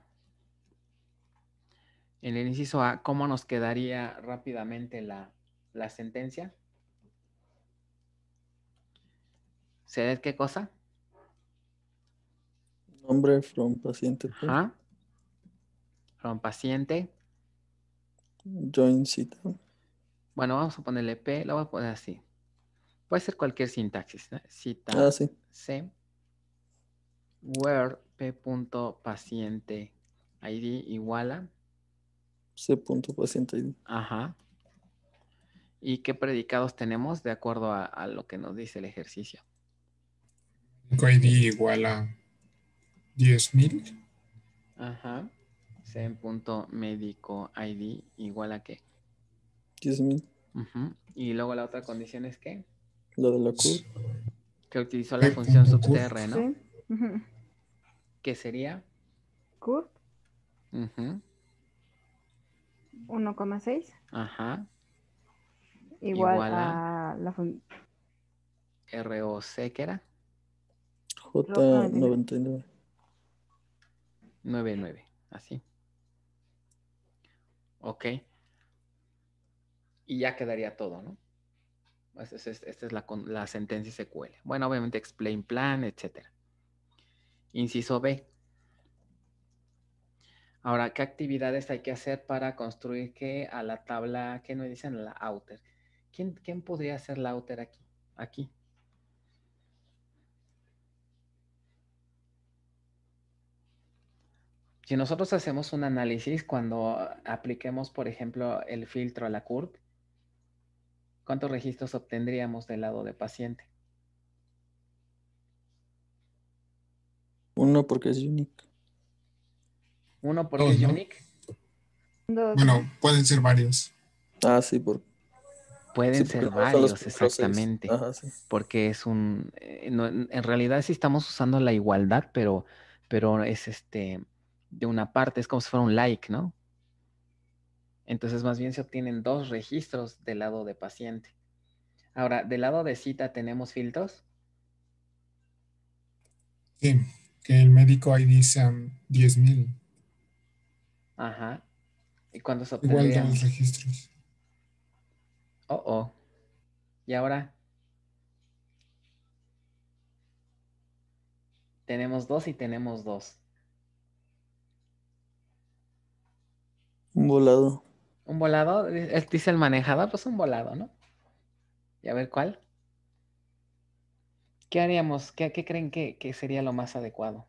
En el inciso A, ¿cómo nos quedaría rápidamente la, la sentencia? ¿Será qué cosa? Nombre from paciente. Pues. Ajá. From paciente. Join cita. Bueno, vamos a ponerle P, lo voy a poner así. Puede ser cualquier sintaxis. Cita ah, sí. C. Where P. ID igual a. C.paciente ID. Ajá. ¿Y qué predicados tenemos de acuerdo a, a lo que nos dice el ejercicio? ID igual a 10.000. Ajá. ID igual a qué? 10.000. Y luego la otra condición es que. Lo de la CUR. Que utilizó la función subtr, ¿no? Que sería. CUR. 1,6. Ajá. Igual, a, a, la función. ROC, ¿qué era? J99. 99, así. Ok. Y ya quedaría todo, ¿no? Esta es, la, sentencia SQL. Bueno, obviamente explain plan, etc. Inciso B. Ahora, ¿qué actividades hay que hacer para construir que a la tabla, que nos dicen? La outer. ¿Quién, quién podría hacer la outer aquí? Aquí. si nosotros hacemos un análisis cuando apliquemos, por ejemplo, el filtro a la CURP, ¿cuántos registros obtendríamos del lado de paciente? Uno porque es unique. Uno porque es unique. Bueno, pueden ser varios. Ah, sí, por... pueden ser varios, exactamente. Porque es un. Eh, en realidad sí estamos usando la igualdad, pero, pero es este de una parte, es como si fuera un like, ¿no? Entonces más bien se obtienen dos registros del lado de paciente. Ahora, del lado de cita tenemos filtros. Sí, que el médico ahí dice 10.000. Um, Ajá. ¿Y cuándo se obtendrían? Igual registros. Oh, oh. Y ahora tenemos dos y tenemos dos. volado. ¿Un volado? Dice el manejado, pues un volado, ¿no? Y a ver cuál. ¿Qué haríamos? ¿Qué, creen que, sería lo más adecuado?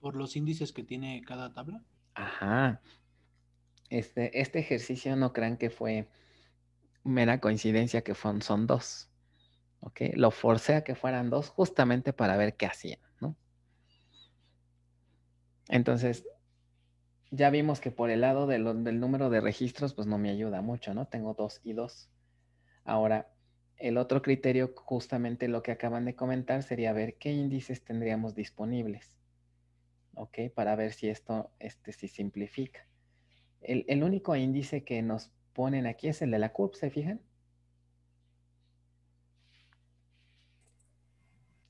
¿Por los índices que tiene cada tabla? Ajá. Este, este ejercicio no crean que fue mera coincidencia que son dos. ¿Ok? Lo forcé a que fueran dos justamente para ver qué hacían, ¿no? Entonces, ya vimos que por el lado del número de registros, pues no me ayuda mucho, ¿no? Tengo dos y dos. Ahora, el otro criterio, justamente lo que acaban de comentar, sería ver qué índices tendríamos disponibles. ¿Ok? Para ver si esto este, si simplifica. El, el único índice que nos ponen aquí es el de la CURP, ¿se fijan?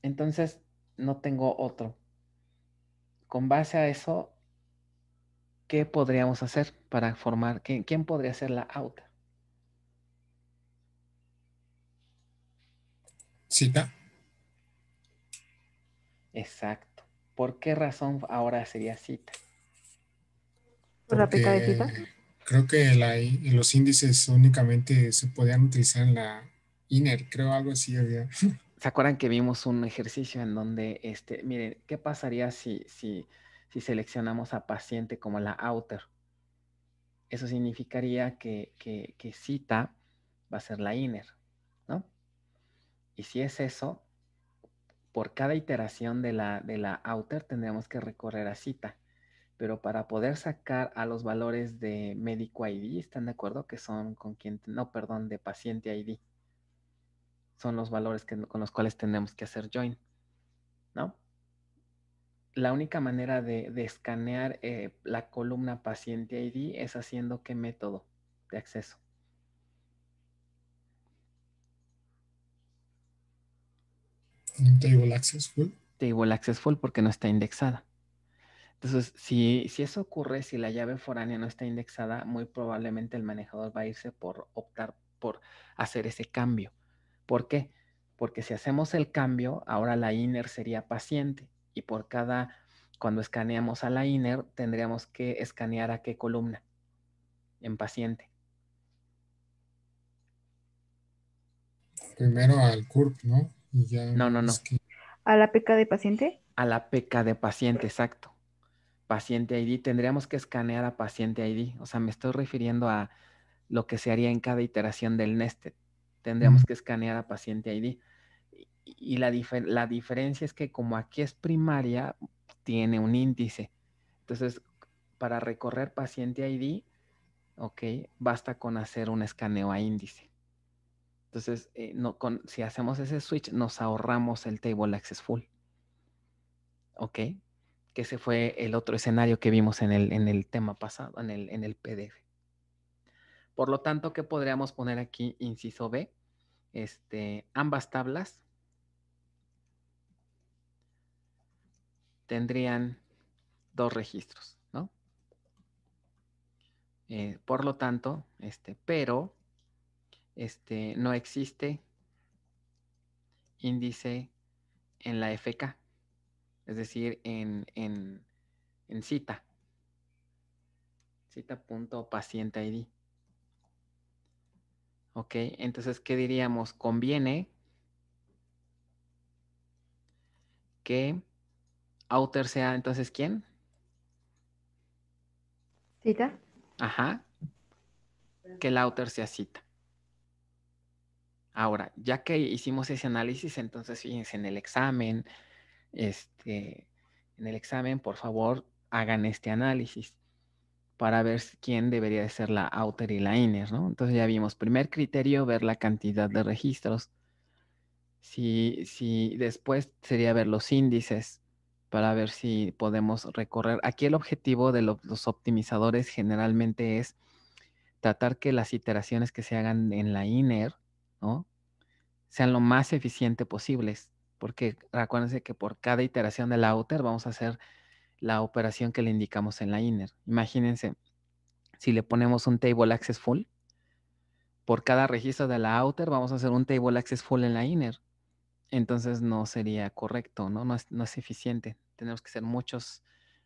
Entonces, no tengo otro. Con base a eso, ¿qué podríamos hacer para formar? ¿Quién, podría ser la auta? Cita. Exacto. ¿Por qué razón ahora sería cita? Por la cita. Creo que los índices únicamente se podían utilizar en la INER, creo algo así ¿Se acuerdan que vimos un ejercicio en donde, este, miren, ¿qué pasaría si, si, si seleccionamos a paciente como la outer. Eso significaría que, cita va a ser la inner, ¿no? Y si es eso, por cada iteración de la, de la outer tendremos que recorrer a cita. Pero para poder sacar a los valores de médico ID, ¿están de acuerdo? Que son con quien, no, perdón, de paciente ID. Son los valores con los cuales tenemos que hacer join, ¿no? la única manera de, escanear eh, la columna paciente ID es haciendo qué método de acceso. Table full. Table full porque no está indexada. Entonces, si, si eso ocurre, si la llave foránea no está indexada, muy probablemente el manejador va a irse por optar por hacer ese cambio. ¿Por qué? Porque si hacemos el cambio, ahora la inner sería paciente y por cada, cuando escaneamos a la INER, tendríamos que escanear a qué columna en paciente. Primero al CURP, ¿no? no, no, no. ¿A la PK de paciente? A la PK de paciente, exacto. Paciente ID, tendríamos que escanear a paciente ID. O sea, me estoy refiriendo a lo que se haría en cada iteración del nested. Tendríamos que escanear a paciente ID y la, diferencia es que como aquí es primaria, tiene un índice. Entonces, para recorrer paciente ID, ok, basta con hacer un escaneo a índice. Entonces, eh, no, con, si hacemos ese switch, nos ahorramos el table access full. Ok, que ese fue el otro escenario que vimos en el, en el tema pasado, en el, en el PDF. Por lo tanto, ¿qué podríamos poner aquí? Inciso B, este, ambas tablas tendrían dos registros, ¿no? Eh, por lo tanto, este, pero este, no existe índice en la FK, es decir, en, en, en cita, cita.pacienteid. Ok, entonces, ¿qué diríamos? Conviene que Outer sea entonces quién? Cita. Ajá. Que el outer sea cita. Ahora, ya que hicimos ese análisis, entonces fíjense en el examen, este, en el examen, por favor, hagan este análisis para ver quién debería de ser la outer y la inner, ¿no? Entonces ya vimos, primer criterio, ver la cantidad de registros. Si, si después sería ver los índices, para ver si podemos recorrer. Aquí el objetivo de los, optimizadores generalmente es tratar que las iteraciones que se hagan en la inner, ¿no? Sean lo más eficiente posibles, porque acuérdense que por cada iteración de la outer vamos a hacer la operación que le indicamos en la inner. Imagínense, si le ponemos un table access full, por cada registro de la outer vamos a hacer un table access full en la inner entonces no sería correcto, ¿no? No es, eficiente. Tenemos que ser muchos,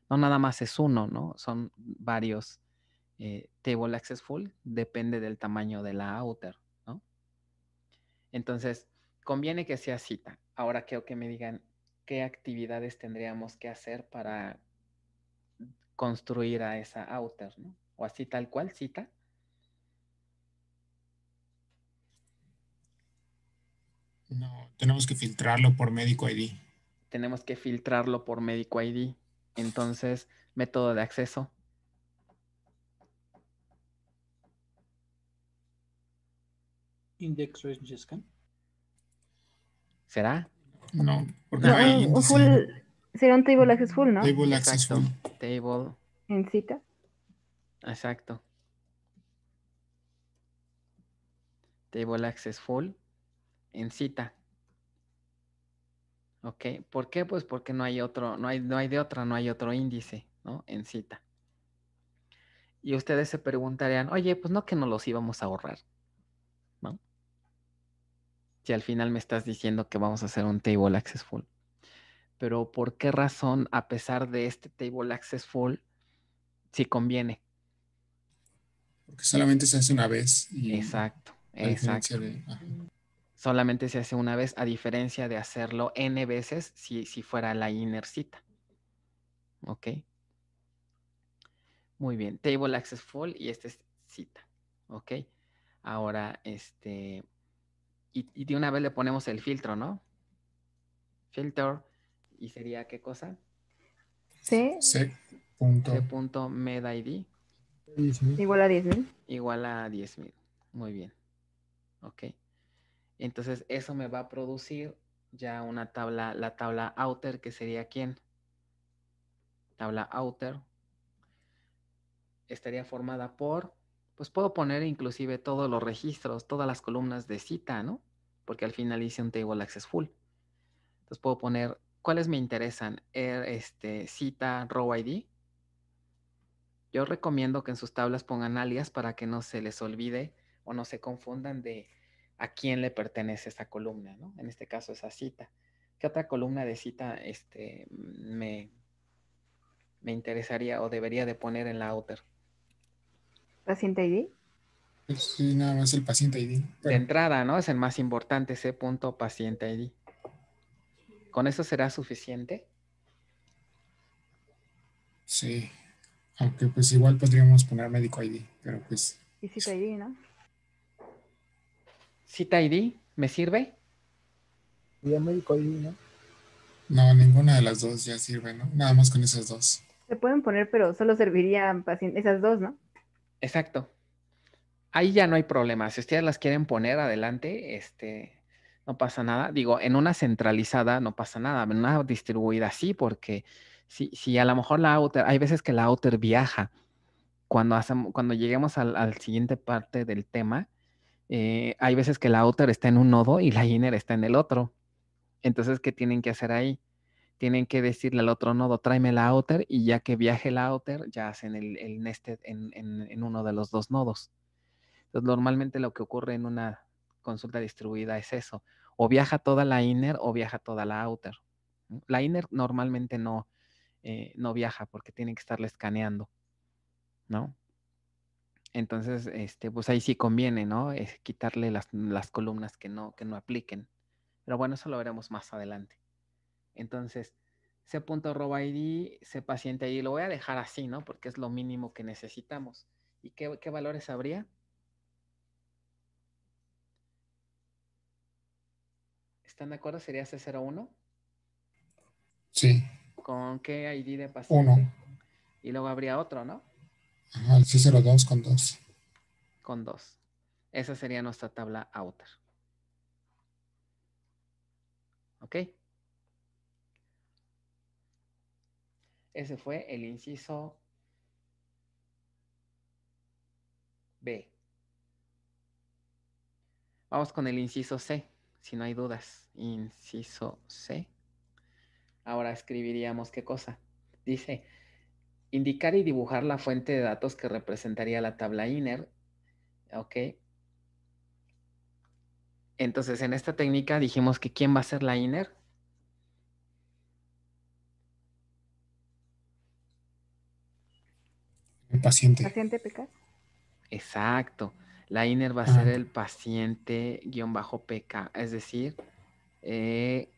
no nada más es uno, ¿no? Son varios eh, table access full, depende del tamaño de la outer, ¿no? Entonces, conviene que sea cita. Ahora quiero que me digan qué actividades tendríamos que hacer para construir a esa outer, ¿no? O así tal cual, cita. No, tenemos que filtrarlo por médico ID. Tenemos que filtrarlo por médico ID. Entonces, método de acceso. Index range scan. ¿Será? No, porque no, ah, un table access full, ¿no? Table access Table. En cita. Exacto. Table access full en cita. ¿Ok? ¿Por qué? Pues porque no hay otro, no hay, no hay de otra, no hay otro índice, ¿no? En cita. Y ustedes se preguntarían, oye, pues no que no los íbamos a ahorrar, ¿no? Si al final me estás diciendo que vamos a hacer un table access full. Pero ¿por qué razón, a pesar de este table accessful, si conviene? Porque solamente se hace una vez. exacto, exacto solamente se hace una vez, a diferencia de hacerlo n veces si, fuera la inercita. ¿Ok? Muy bien, table access full y esta es cita. ¿Ok? Ahora, este, y, de una vez le ponemos el filtro, ¿no? Filter, y sería ¿qué cosa? C. C. Punto. punto ID. igual a 10.000. Igual a 10.000. Muy bien. Ok. Entonces eso me va a producir ya una tabla, la tabla outer, que sería quién. Tabla outer estaría formada por, pues puedo poner inclusive todos los registros, todas las columnas de cita, ¿no? Porque al final hice un table access full. Entonces puedo poner cuáles me interesan, er, este, cita, row ID. Yo recomiendo que en sus tablas pongan alias para que no se les olvide o no se confundan de a quién le pertenece esa columna, ¿no? En este caso, esa cita. ¿Qué otra columna de cita este, me, me interesaría o debería de poner en la outer? ¿Paciente ID? Sí, nada más el paciente ID. De entrada, ¿no? Es el más importante, ese punto paciente ID. ¿Con eso será suficiente? Sí, aunque pues igual podríamos poner médico ID, pero pues... Y cita ID, ¿no? ¿Cita ID? ¿Me sirve? ¿no? ninguna de las dos ya sirve, ¿no? Nada más con esas dos. Se pueden poner, pero solo servirían esas dos, ¿no? Exacto. Ahí ya no hay problema. Si ustedes las quieren poner adelante, este, no pasa nada. Digo, en una centralizada no pasa nada. En una distribuida sí, porque si, a lo mejor la outer, hay veces que la outer viaja. Cuando, hacemos, cuando lleguemos al siguiente parte del tema, eh, hay veces que la outer está en un nodo y la inner está en el otro. Entonces, ¿qué tienen que hacer ahí? Tienen que decirle al otro nodo, tráeme la outer y ya que viaje la outer, ya hacen el, el nested en, uno de los dos nodos. Entonces, normalmente lo que ocurre en una consulta distribuida es eso. O viaja toda la inner o viaja toda la outer. La inner normalmente no, eh, no viaja porque tiene que estarle escaneando, ¿no? Entonces, este, pues ahí sí conviene, ¿no? Es quitarle las, columnas que no, que no apliquen. Pero bueno, eso lo veremos más adelante. Entonces, se paciente ID, lo voy a dejar así, ¿no? Porque es lo mínimo que necesitamos. ¿Y qué, qué valores habría? ¿Están de acuerdo? ¿Sería C01? Sí. ¿Con qué ID de paciente? Uno. Y luego habría otro, ¿no? Sí, con 2. Con 2. Esa sería nuestra tabla outer. ¿Ok? Ese fue el inciso B. Vamos con el inciso C, si no hay dudas. Inciso C. Ahora escribiríamos qué cosa. Dice, Indicar y dibujar la fuente de datos que representaría la tabla INER. ¿Ok? Entonces, en esta técnica dijimos que ¿quién va a ser la INER? El paciente. ¿Paciente PK? Exacto. La INER va a ser el paciente guión bajo PK, es decir, eh,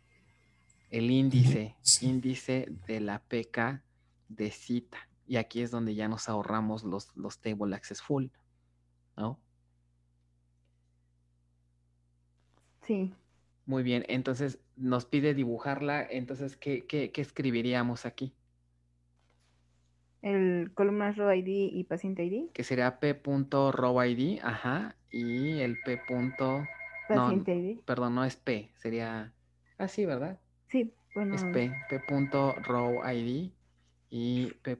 el índice, índice de la PK de cita. Y aquí es donde ya nos ahorramos los, los table access full, ¿no? Sí. Muy bien, entonces nos pide dibujarla, entonces, ¿qué, escribiríamos aquí? El columna row ID y paciente ID. Que sería p.row ID, ajá, y el p. Paciente ID. Perdón, no es p, sería, así ah, ¿verdad? Sí, bueno. Es p, p.row ID y p.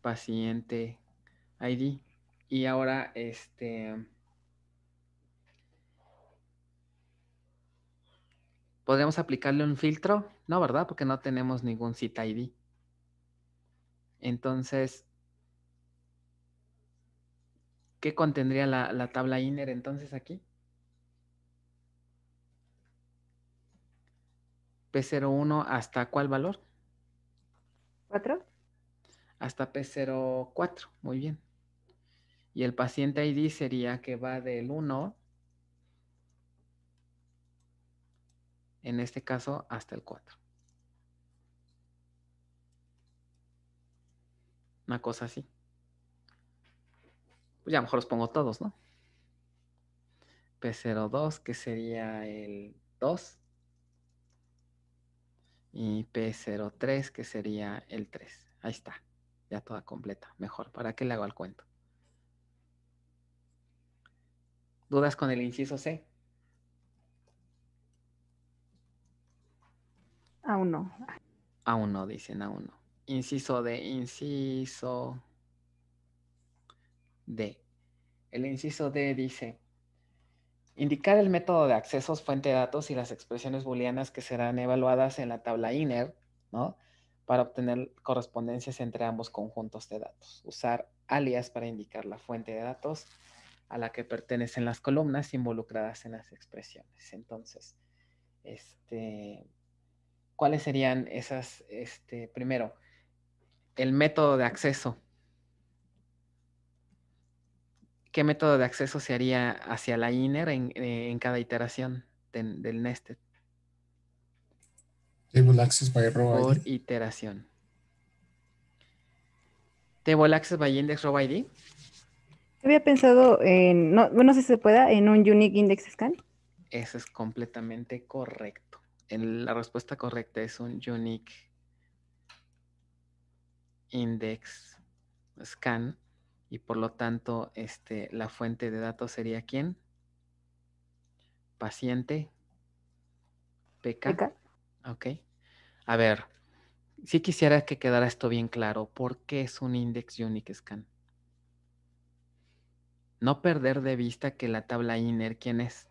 paciente ID. Y ahora este podríamos aplicarle un filtro, no, ¿verdad? Porque no tenemos ningún cita ID. Entonces, ¿qué contendría la, la tabla inner entonces aquí? P01 hasta cuál valor? Hasta P04, muy bien. Y el paciente ID sería que va del 1, en este caso, hasta el 4. Una cosa así. Pues ya mejor los pongo todos, ¿no? P02, que sería el 2 y P03 que sería el 3. Ahí está, ya toda completa. Mejor, ¿para qué le hago el cuento? ¿Dudas con el inciso C? a uno a no, dicen, a uno Inciso D, inciso D. El inciso D dice, Indicar el método de acceso, fuente de datos y las expresiones booleanas que serán evaluadas en la tabla INER, ¿no? Para obtener correspondencias entre ambos conjuntos de datos. Usar alias para indicar la fuente de datos a la que pertenecen las columnas involucradas en las expresiones. Entonces, este, ¿cuáles serían esas? Este, primero, el método de acceso, ¿Qué método de acceso se haría hacia la inner en, eh, cada iteración del nested? Table access by row ID. Por iteración. Table access by index row ID. Había pensado en, no, sé si se pueda, en un unique index scan. Eso es completamente correcto. la respuesta correcta es un unique index scan y por lo tanto este, la fuente de datos sería quién? Paciente. PK. PK. Ok. A ver, si sí quisiera que quedara esto bien claro, ¿por qué es un index unique scan? No perder de vista que la tabla INER, ¿quién es?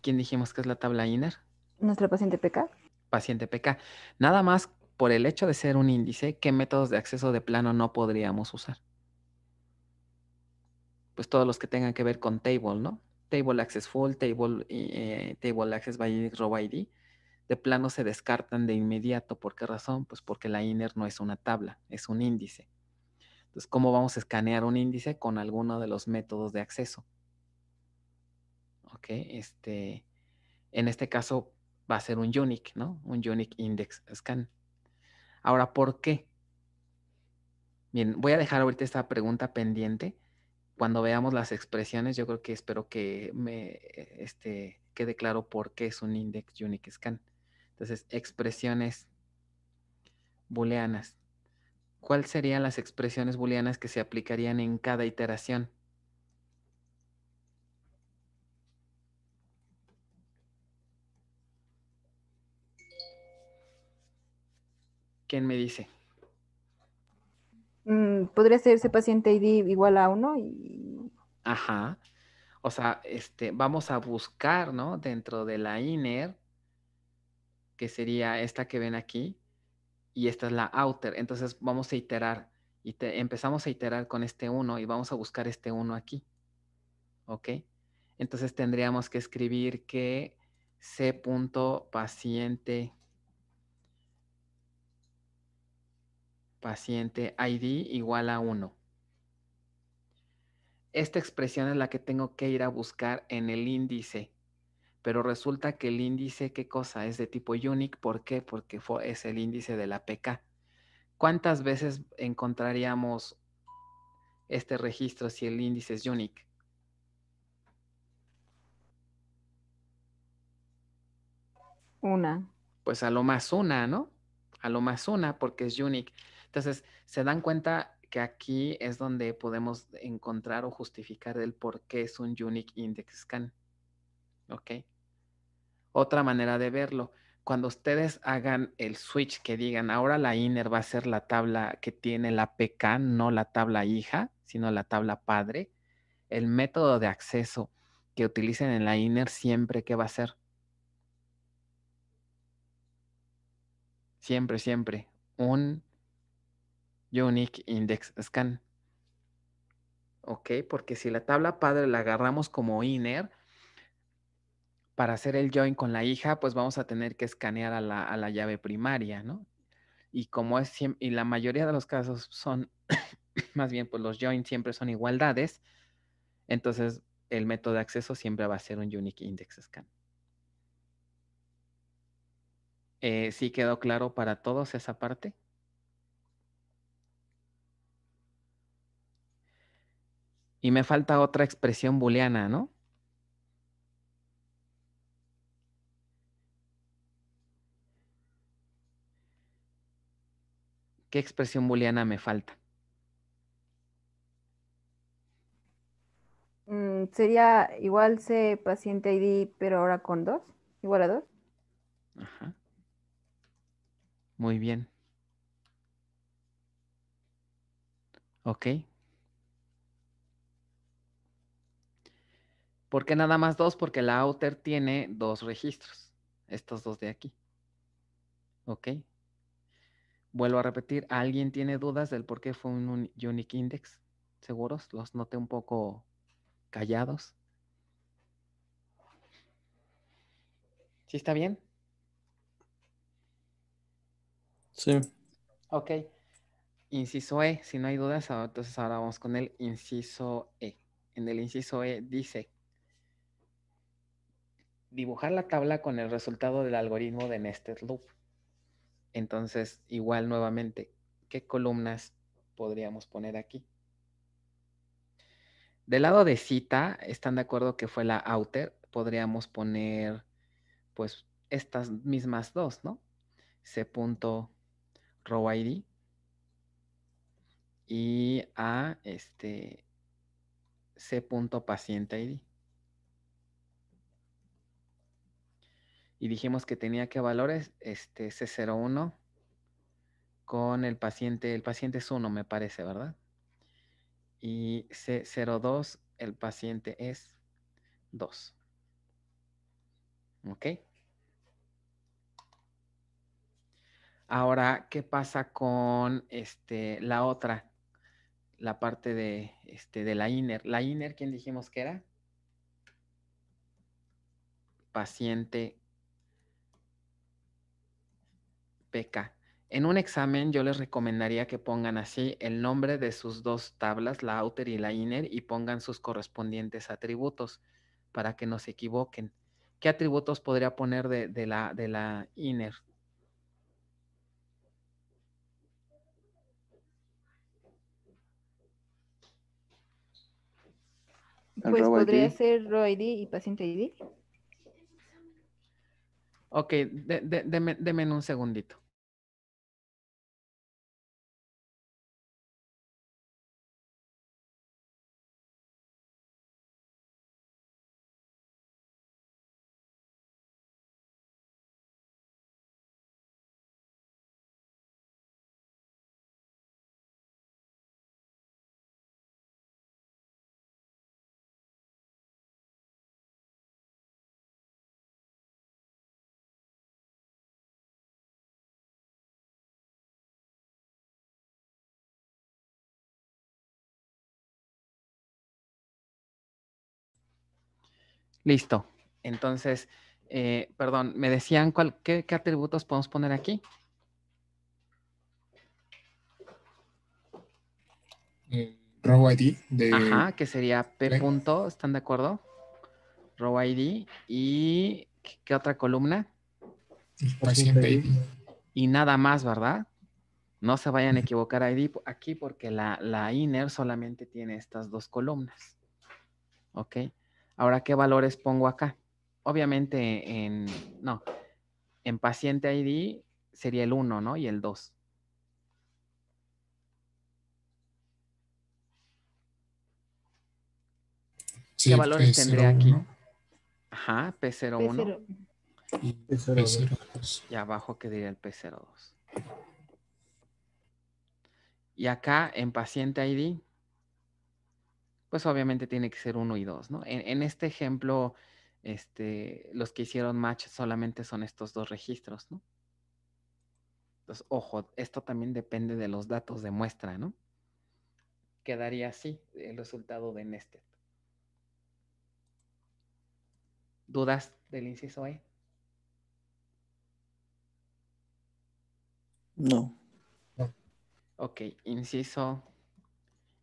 ¿Quién dijimos que es la tabla INER? Nuestro paciente PK. Paciente PK. Nada más por el hecho de ser un índice, qué métodos de acceso de plano no podríamos usar. Pues todos los que tengan que ver con table, ¿no? Table Access Full, Table, eh, table Access by Row ID, de plano se descartan de inmediato. ¿Por qué razón? Pues porque la inner no es una tabla, es un índice. Entonces, ¿cómo vamos a escanear un índice con alguno de los métodos de acceso? Ok, este, en este caso va a ser un unique, ¿no? Un unique index scan. Ahora, ¿por qué? Bien, voy a dejar ahorita esta pregunta pendiente. Cuando veamos las expresiones, yo creo que espero que me eh, este, quede claro por qué es un index unique scan. Entonces, expresiones booleanas. ¿Cuáles serían las expresiones booleanas que se aplicarían en cada iteración? ¿quién me dice? Mm, podría ser ese paciente ID igual a 1? y... Ajá. O sea, este, vamos a buscar, ¿no? Dentro de la inner, que sería esta que ven aquí, y esta es la outer. Entonces vamos a iterar. Y empezamos a iterar con este 1 y vamos a buscar este 1 aquí. ¿Ok? Entonces tendríamos que escribir que c.paciente paciente ID igual a 1. Esta expresión es la que tengo que ir a buscar en el índice, pero resulta que el índice, ¿qué cosa? Es de tipo unique, ¿por qué? Porque es el índice de la PK. ¿Cuántas veces encontraríamos este registro si el índice es unique? Una. Pues a lo más una, ¿no? A lo más una porque es unique. Entonces, se dan cuenta que aquí es donde podemos encontrar o justificar el por qué es un Unique Index Scan. ¿Ok? Otra manera de verlo, cuando ustedes hagan el switch que digan, ahora la inner va a ser la tabla que tiene la PK, no la tabla hija, sino la tabla padre, el método de acceso que utilicen en la inner siempre, ¿qué va a ser? Siempre, siempre, un Unique Index Scan. ¿Ok? Porque si la tabla padre la agarramos como inner, para hacer el join con la hija, pues vamos a tener que escanear a la, llave primaria, ¿no? Y como es, siempre, y la mayoría de los casos son, más bien, pues los join siempre son igualdades, entonces el método de acceso siempre va a ser un Unique Index Scan. Eh, ¿Sí quedó claro para todos esa parte? Y me falta otra expresión booleana, ¿no? ¿Qué expresión booleana me falta? Mm, sería igual se paciente ID, pero ahora con dos, igual a dos. Ajá. Muy bien. Ok, ¿Por qué nada más dos? Porque la outer tiene dos registros, estos dos de aquí. ¿Ok? Vuelvo a repetir, ¿alguien tiene dudas del por qué fue un unique index? ¿Seguros? Los noté un poco callados. ¿Sí está bien? Sí. Ok. Inciso E, si no hay dudas, ah, entonces ahora vamos con el inciso E. En el inciso E dice dibujar la tabla con el resultado del algoritmo de nested loop. Entonces, igual nuevamente, ¿qué columnas podríamos poner aquí? Del lado de cita, están de acuerdo que fue la outer, podríamos poner pues estas mismas dos, ¿no? C ID y a este C ID. y dijimos que tenía que valores este C01 con el paciente, el paciente es 1 me parece, ¿verdad? Y C02, el paciente es 2. ¿Ok? Ahora, ¿qué pasa con este, la otra? La parte de, este, de la INER. ¿La INER quién dijimos que era? Paciente P.K. En un examen yo les recomendaría que pongan así el nombre de sus dos tablas, la outer y la inner, y pongan sus correspondientes atributos para que no se equivoquen. ¿Qué atributos podría poner de, la, de la inner? Pues podría ser ROID y paciente ID. Ok, un segundito. Listo. Entonces, eh, perdón, me decían qué, atributos podemos poner aquí. Eh, row ID de... Ajá, que sería P. Punto, ¿Están de acuerdo? Row ID. ¿Y qué, otra columna? Paciente ID. Y nada más, ¿verdad? No se vayan a equivocar aquí porque la, la, inner solamente tiene estas dos columnas. ¿Ok? Ahora, ¿qué valores pongo acá? Obviamente en, no, en paciente ID sería el 1, ¿no? Y el 2. Sí, ¿Qué valores p tendré aquí? Ajá, P01. p P02. Y abajo, que diría el P02? Y acá en paciente ID, pues obviamente tiene que ser uno y dos, ¿no? En, este ejemplo, este, los que hicieron match solamente son estos dos registros, ¿no? Entonces, ojo, esto también depende de los datos de muestra, ¿no? Quedaría así el resultado de nested. ¿Dudas del inciso E? No. no. Ok, inciso,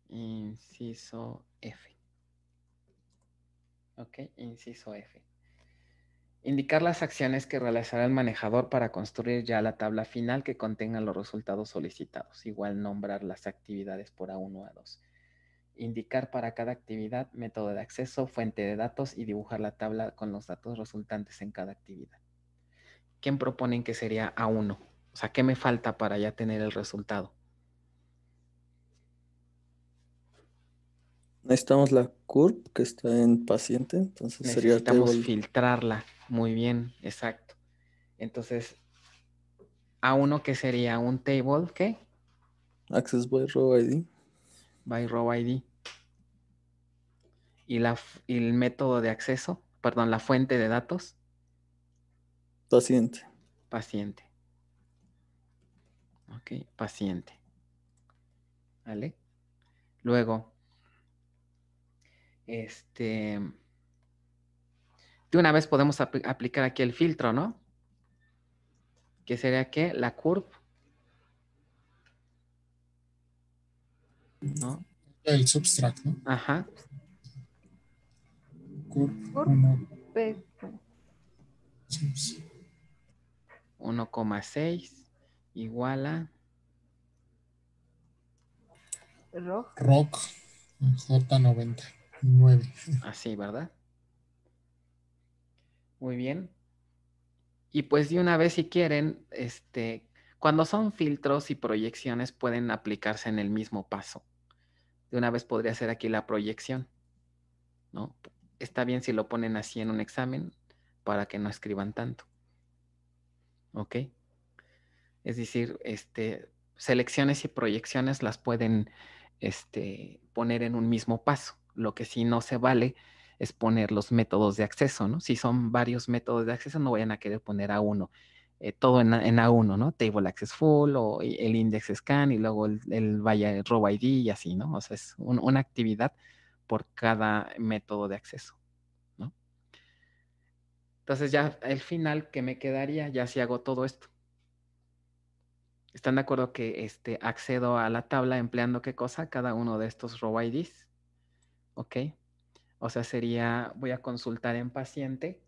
inciso F. Ok, inciso F. Indicar las acciones que realizará el manejador para construir ya la tabla final que contenga los resultados solicitados. Igual nombrar las actividades por A1 a A2. Indicar para cada actividad método de acceso, fuente de datos y dibujar la tabla con los datos resultantes en cada actividad. ¿Quién proponen que sería A1? O sea, ¿qué me falta para ya tener el resultado? Necesitamos la CURP que está en paciente, entonces sería Necesitamos filtrarla. Muy bien, exacto. Entonces, a uno que sería un table, ¿qué? Access by row ID. By row ID. ¿Y, y el método de acceso, perdón, la fuente de datos. Paciente. Paciente. Ok, paciente. ¿Vale? Luego, este, de una vez podemos aplicar aquí el filtro, ¿no? ¿Qué sería qué? la curve. ¿No? El substrato. Ajá. Curve. curve. 1,6 igual a Rock. Rock J90. Así, ¿verdad? Muy bien. Y pues de una vez, si quieren, este, cuando son filtros y proyecciones pueden aplicarse en el mismo paso. De una vez podría ser aquí la proyección. ¿no? Está bien si lo ponen así en un examen para que no escriban tanto. ¿Ok? Es decir, este, selecciones y proyecciones las pueden este, poner en un mismo paso lo que sí no se vale es poner los métodos de acceso, ¿no? Si son varios métodos de acceso, no vayan a querer poner a uno, eh, todo en, a uno, ¿no? Table Access Full o e, el Index Scan y luego el, vaya Row ID y así, ¿no? O sea, es una actividad por cada método de acceso, ¿no? Entonces ya el final que me quedaría, ya si hago todo esto. ¿Están de acuerdo que este, accedo a la tabla empleando qué cosa? Cada uno de estos row IDs. ¿ok? O sea, sería, voy a consultar en paciente,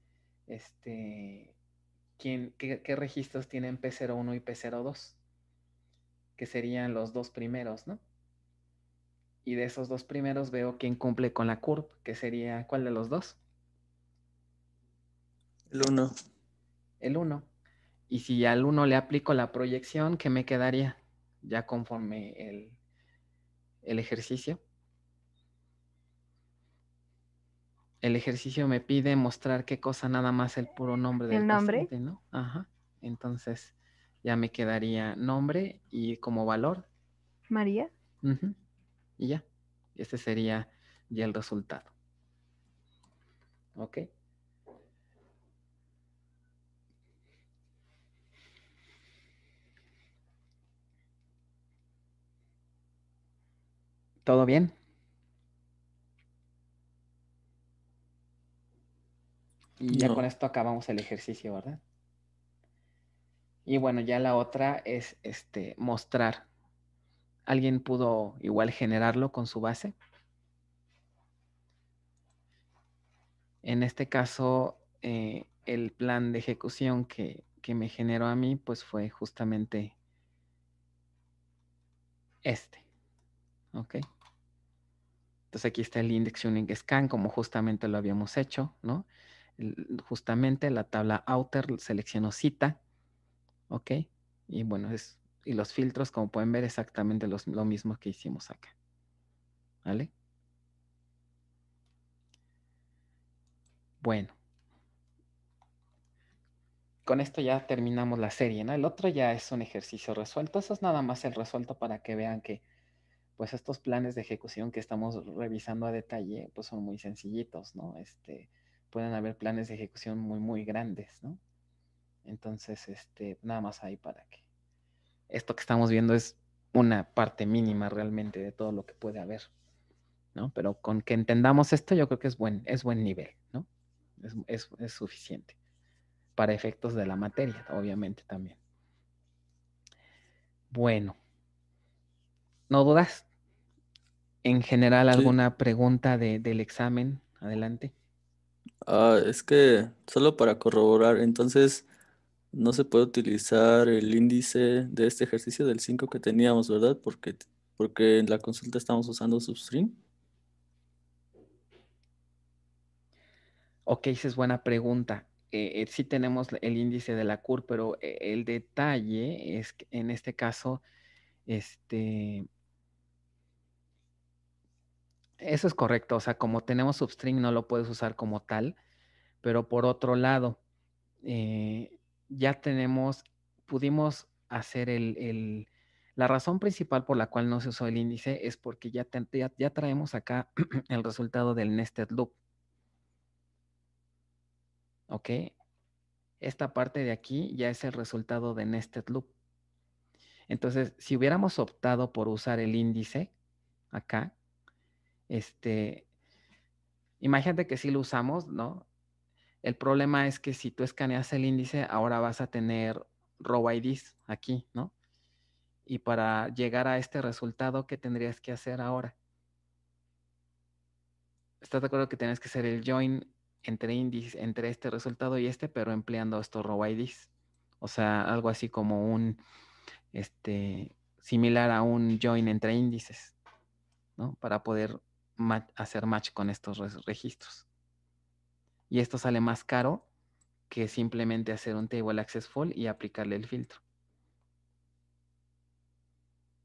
este, ¿quién, qué, registros tienen P01 y P02, que serían los dos primeros, ¿no? Y de esos dos primeros veo quién cumple con la CURP, que sería, ¿cuál de los dos? El 1. El 1. Y si al 1 le aplico la proyección, ¿qué me quedaría ya conforme el ejercicio? el ejercicio me pide mostrar qué cosa nada más el puro nombre del nombre? Paciente, ¿no? Ajá. Entonces ya me quedaría nombre y como valor. María. Y ya. Este sería ya el resultado. ¿Ok? ¿Todo bien? Y ya con esto acabamos el ejercicio, ¿verdad? Y bueno, ya la otra es este mostrar. ¿Alguien pudo igual generarlo con su base? En este caso, eh, el plan de ejecución que, me generó a mí, pues fue justamente este. ¿Ok? Entonces aquí está el index union scan, como justamente lo habíamos hecho, ¿no? justamente la tabla outer selecciono cita, ¿ok? Y bueno, es, y los filtros, como pueden ver, exactamente los, lo mismo que hicimos acá, ¿vale? Bueno. Con esto ya terminamos la serie, ¿no? El otro ya es un ejercicio resuelto. Eso es nada más el resuelto para que vean que, pues, estos planes de ejecución que estamos revisando a detalle, pues, son muy sencillitos, ¿no? Este, pueden haber planes de ejecución muy, muy grandes, ¿no? Entonces, este, nada más ahí para que esto que estamos viendo es una parte mínima realmente de todo lo que puede haber, ¿no? Pero con que entendamos esto, yo creo que es buen, es buen nivel, ¿no? Es, suficiente para efectos de la materia, obviamente también. Bueno, ¿no dudas? En general, ¿alguna pregunta de, del examen? Adelante. Ah, es que solo para corroborar, entonces no se puede utilizar el índice de este ejercicio del 5 que teníamos, ¿verdad? Porque, porque en la consulta estamos usando substring. Ok, esa es buena pregunta. Eh, eh, sí tenemos el índice de la CUR, pero eh, el detalle es que en este caso, este, eso es correcto, o sea, como tenemos substring no lo puedes usar como tal, pero por otro lado, eh, ya tenemos, pudimos hacer el, la razón principal por la cual no se usó el índice es porque ya, ya, ya traemos acá el resultado del nested loop. ¿Ok? Esta parte de aquí ya es el resultado de nested loop. Entonces, si hubiéramos optado por usar el índice acá, este, imagínate que si lo usamos, ¿no? El problema es que si tú escaneas el índice, ahora vas a tener row IDs aquí, ¿no? Y para llegar a este resultado, ¿qué tendrías que hacer ahora? ¿Estás de acuerdo que tienes que hacer el join entre índices entre este resultado y este, pero empleando estos row IDs? O sea, algo así como un, este, similar a un join entre índices, ¿no? Para poder hacer match con estos registros. Y esto sale más caro que simplemente hacer un table access full y aplicarle el filtro.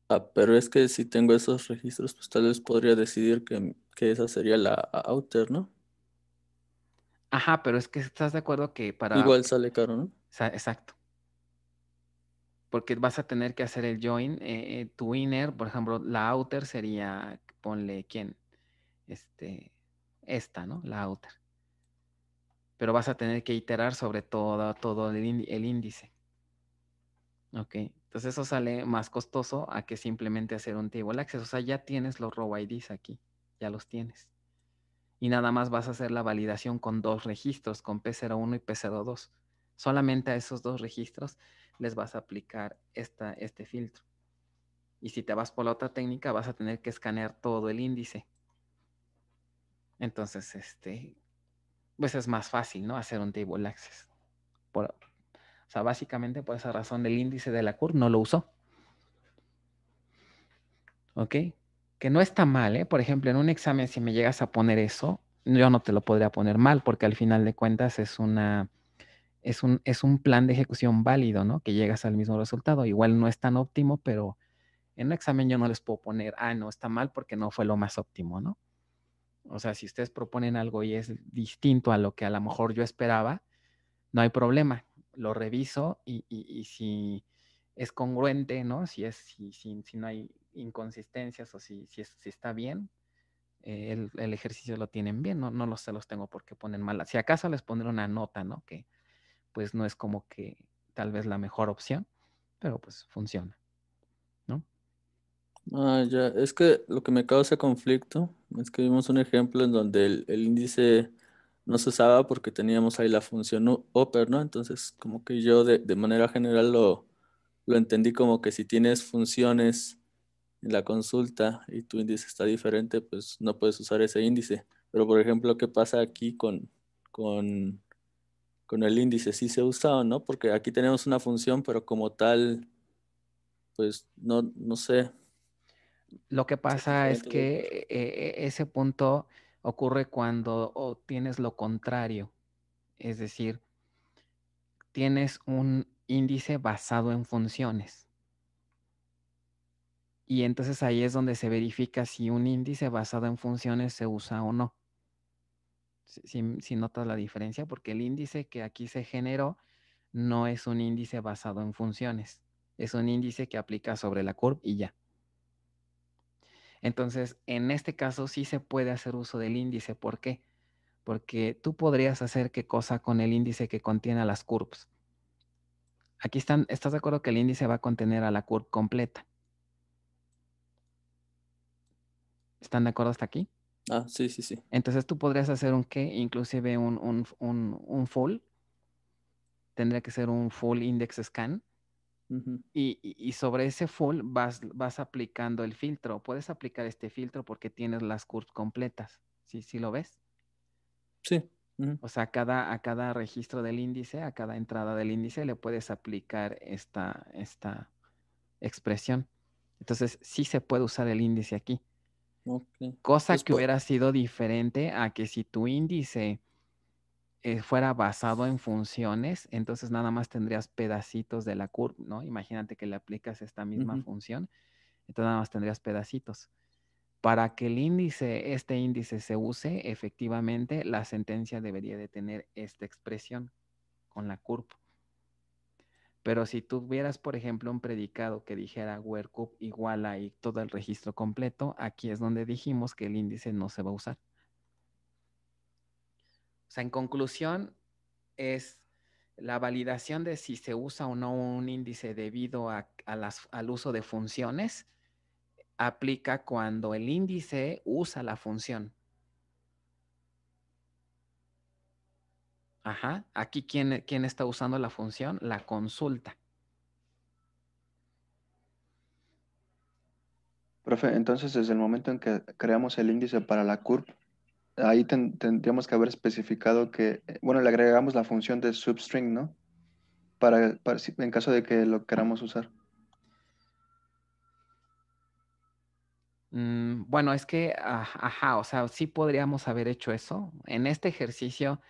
Ah, pero es que si tengo esos registros, pues tal vez podría decidir que, esa sería la outer, ¿no? Ajá, pero es que estás de acuerdo que para... Igual sale caro, ¿no? Exacto. Porque vas a tener que hacer el join. Eh, eh, tu inner, por ejemplo, la outer sería, ponle, ¿quién? este, esta, ¿no? La outer. Pero vas a tener que iterar sobre todo, todo el índice. Ok, entonces eso sale más costoso a que simplemente hacer un table access. O sea, ya tienes los row IDs aquí, ya los tienes. Y nada más vas a hacer la validación con dos registros, con P01 y P02. Solamente a esos dos registros les vas a aplicar esta, este filtro. Y si te vas por la otra técnica, vas a tener que escanear todo el índice entonces, este, pues es más fácil, ¿no? Hacer un table access. o sea, básicamente por esa razón el índice de la CUR no lo usó. ¿Ok? Que no está mal, ¿eh? Por ejemplo, en un examen si me llegas a poner eso, yo no te lo podría poner mal porque al final de cuentas es una... Es un, es un plan de ejecución válido, ¿no? Que llegas al mismo resultado. Igual no es tan óptimo, pero en un examen yo no les puedo poner, ah, no, está mal porque no fue lo más óptimo, ¿no? O sea, si ustedes proponen algo y es distinto a lo que a lo mejor yo esperaba, no hay problema. Lo reviso y, si es congruente, ¿no? Si, es, si, si, si no hay inconsistencias o si, si, está bien, eh, el, ejercicio lo tienen bien, no, no los, se los tengo porque ponen mal. Si acaso les pondré una nota, ¿no? Que pues no es como que tal vez la mejor opción, pero pues funciona. Ah, ya, es que lo que me causa conflicto es que vimos un ejemplo en donde el, índice no se usaba porque teníamos ahí la función oper, ¿no? Entonces, como que yo de, manera general lo, lo entendí como que si tienes funciones en la consulta y tu índice está diferente, pues no puedes usar ese índice. Pero, por ejemplo, ¿qué pasa aquí con, con, con el índice? ¿Sí se ha o no? Porque aquí tenemos una función, pero como tal, pues no, no sé. Lo que pasa es que eh, e, ese punto ocurre cuando tienes lo contrario, es decir, tienes un índice basado en funciones. Y entonces ahí es donde se verifica si un índice basado en funciones se usa o no. Si, si, mm, notas la diferencia, porque el índice que aquí se generó no es un índice basado en funciones, es un índice que aplica sobre la curva y ya. Entonces, en este caso sí se puede hacer uso del índice. ¿Por qué? Porque tú podrías hacer qué cosa con el índice que contiene a las curves. Aquí están, ¿estás de acuerdo que el índice va a contener a la curva completa? ¿Están de acuerdo hasta aquí? Ah, sí, sí, sí. Entonces tú podrías hacer un qué, inclusive un, un, un full. Tendría que ser un full index scan y, sobre ese full vas, aplicando el filtro. Puedes aplicar este filtro porque tienes las curves completas. ¿Sí, lo ves? Sí. O sea, a cada, a cada registro del índice, a cada entrada del índice, le puedes aplicar esta, esta expresión. Entonces, sí se puede usar el índice aquí. Cosa pues que hubiera sido diferente a que si tu índice eh, fuera basado en funciones, entonces nada más tendrías pedacitos de la curva, ¿no? Imagínate que le aplicas esta misma función, entonces nada más tendrías pedacitos. Para que el índice, este índice se use, efectivamente la sentencia debería de tener esta expresión con la curva. Pero si tuvieras, por ejemplo, un predicado que dijera where cup igual a y todo el registro completo, aquí es donde dijimos que el índice no se va a usar sea, en conclusión, es la validación de si se usa o no un índice debido al uso de funciones aplica cuando el índice usa la función. Ajá, aquí ¿quién, está usando la función? La consulta. Profe, entonces desde el momento en que creamos el índice para la curva, ahí tendríamos que haber especificado que, eh, bueno, le agregamos la función de substring, ¿no? Para, en caso de que lo queramos usar. Mm, bueno, es que, ah, ajá, o sea, sí podríamos haber hecho eso. En este ejercicio,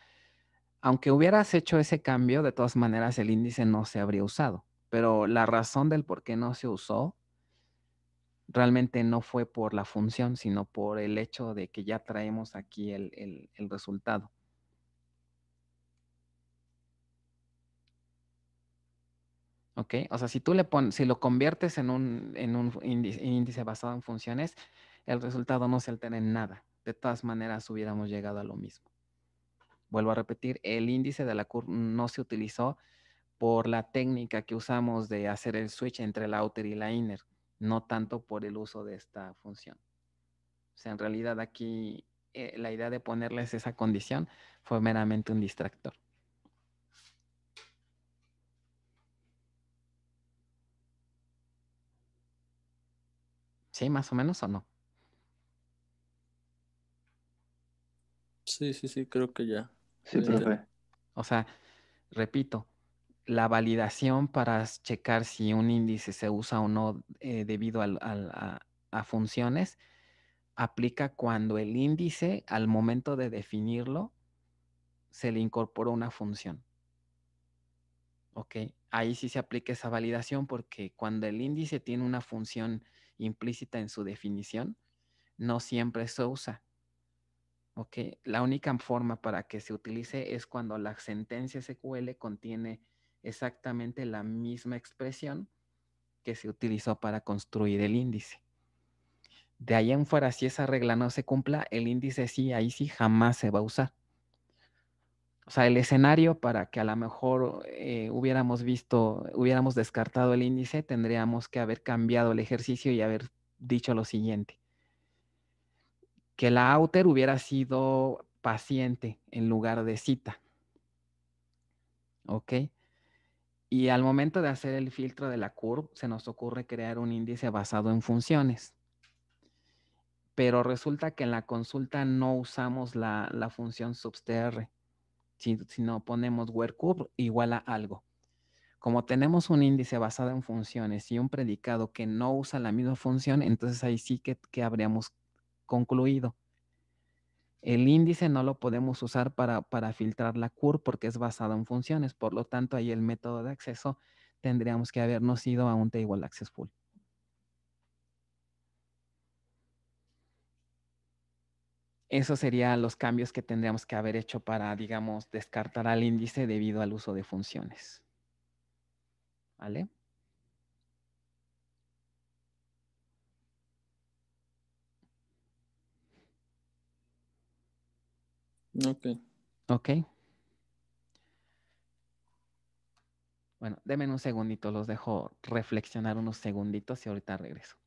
aunque hubieras hecho ese cambio, de todas maneras el índice no se habría usado. Pero la razón del por qué no se usó realmente no fue por la función, sino por el hecho de que ya traemos aquí el, resultado. ¿Ok? O sea, si tú le pones, si lo conviertes en un, índice, índice basado en funciones, el resultado no se altera en nada. De todas maneras, hubiéramos llegado a lo mismo. Vuelvo a repetir, el índice de la curva no se utilizó por la técnica que usamos de hacer el switch entre la outer y la inner no tanto por el uso de esta función. O sea, en realidad aquí eh, la idea de ponerles esa condición fue meramente un distractor. ¿Sí, más o menos o no? Sí, sí, sí, creo que ya. Sí, profe. O sea, repito, la validación para checar si un índice se usa o no eh, debido a, funciones aplica cuando el índice, al momento de definirlo, se le incorporó una función. ¿Ok? Ahí sí se aplica esa validación porque cuando el índice tiene una función implícita en su definición, no siempre se usa. ¿Ok? La única forma para que se utilice es cuando la sentencia SQL contiene exactamente la misma expresión que se utilizó para construir el índice. De ahí en fuera, si esa regla no se cumpla, el índice sí, ahí sí jamás se va a usar. O sea, el escenario para que a lo mejor eh, hubiéramos visto, hubiéramos descartado el índice, tendríamos que haber cambiado el ejercicio y haber dicho lo siguiente. Que la outer hubiera sido paciente en lugar de cita. ¿Ok? Y al momento de hacer el filtro de la curva, se nos ocurre crear un índice basado en funciones. Pero resulta que en la consulta no usamos la, la función substr, sino ponemos where curve igual a algo. Como tenemos un índice basado en funciones y un predicado que no usa la misma función, entonces ahí sí que habríamos concluido el índice no lo podemos usar para, filtrar la CUR porque es basado en funciones. Por lo tanto, ahí el método de acceso tendríamos que habernos ido a un table access full. Esos serían los cambios que tendríamos que haber hecho para, digamos, descartar al índice debido al uso de funciones. ¿Vale? Ok. Okay. Bueno, denme un segundito, los dejo reflexionar unos segunditos y ahorita regreso.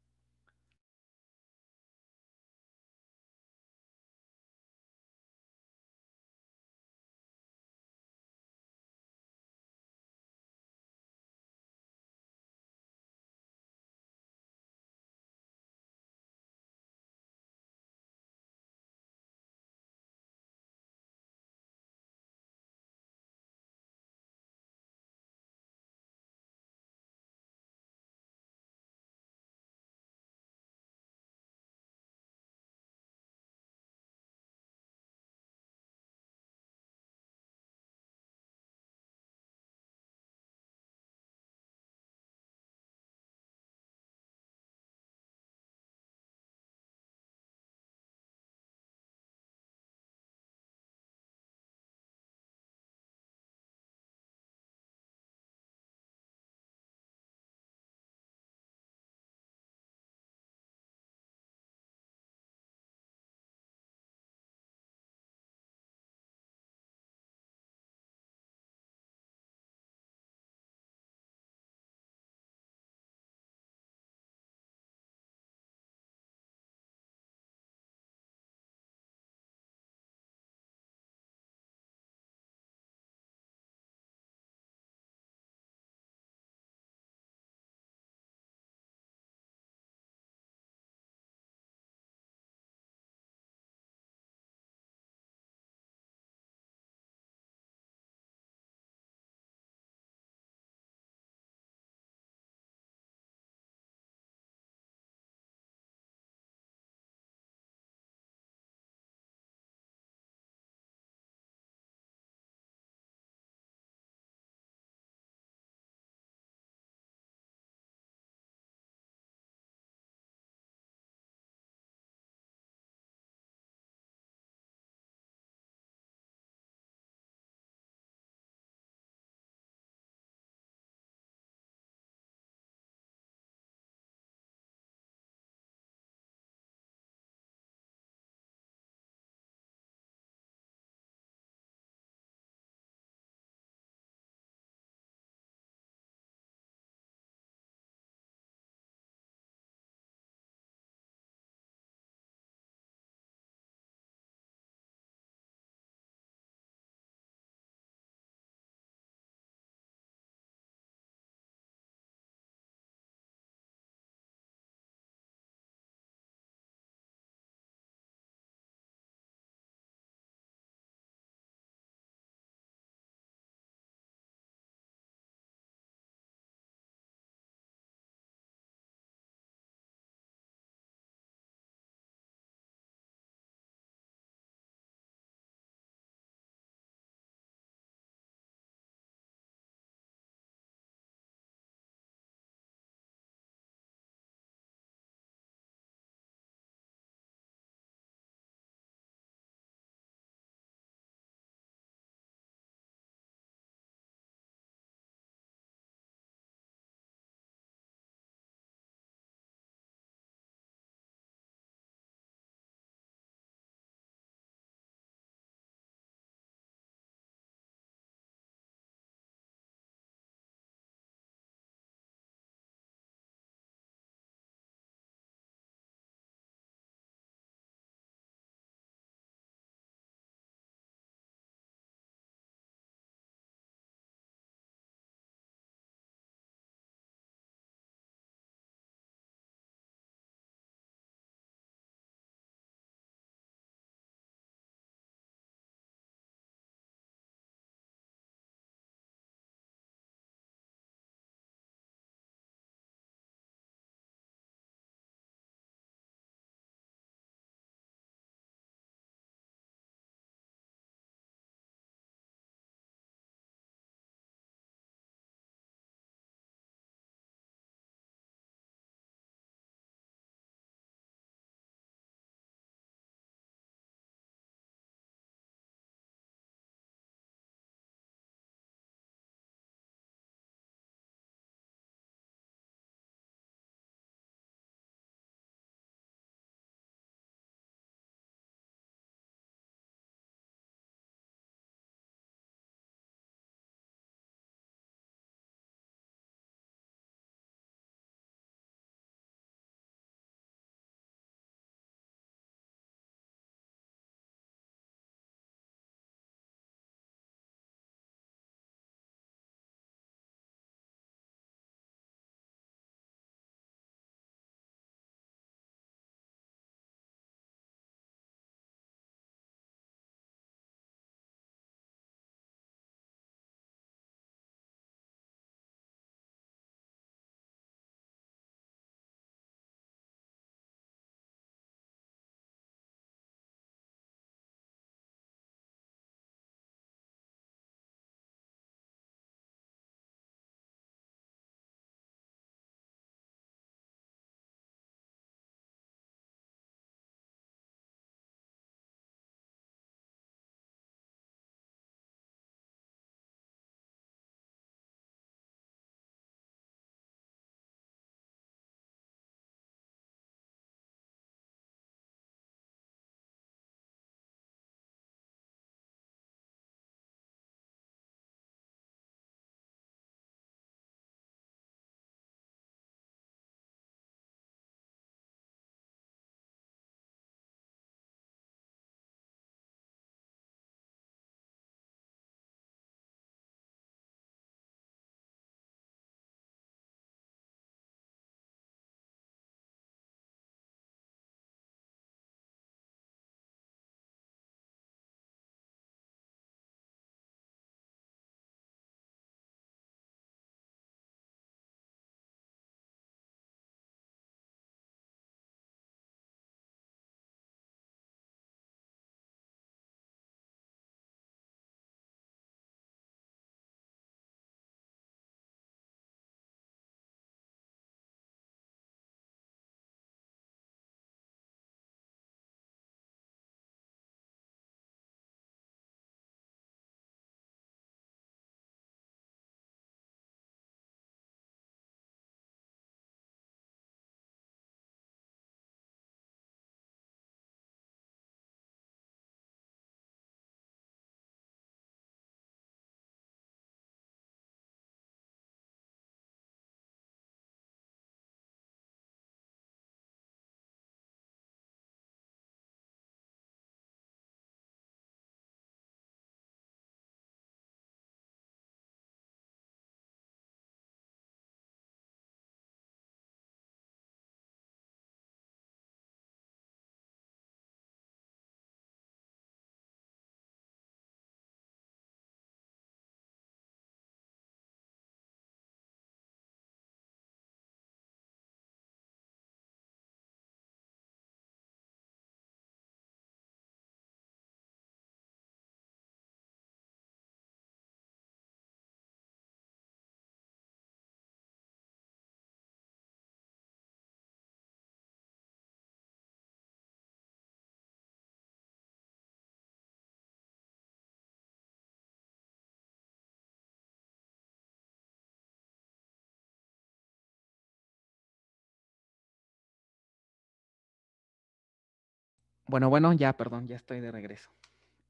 Bueno, bueno, ya, perdón, ya estoy de regreso.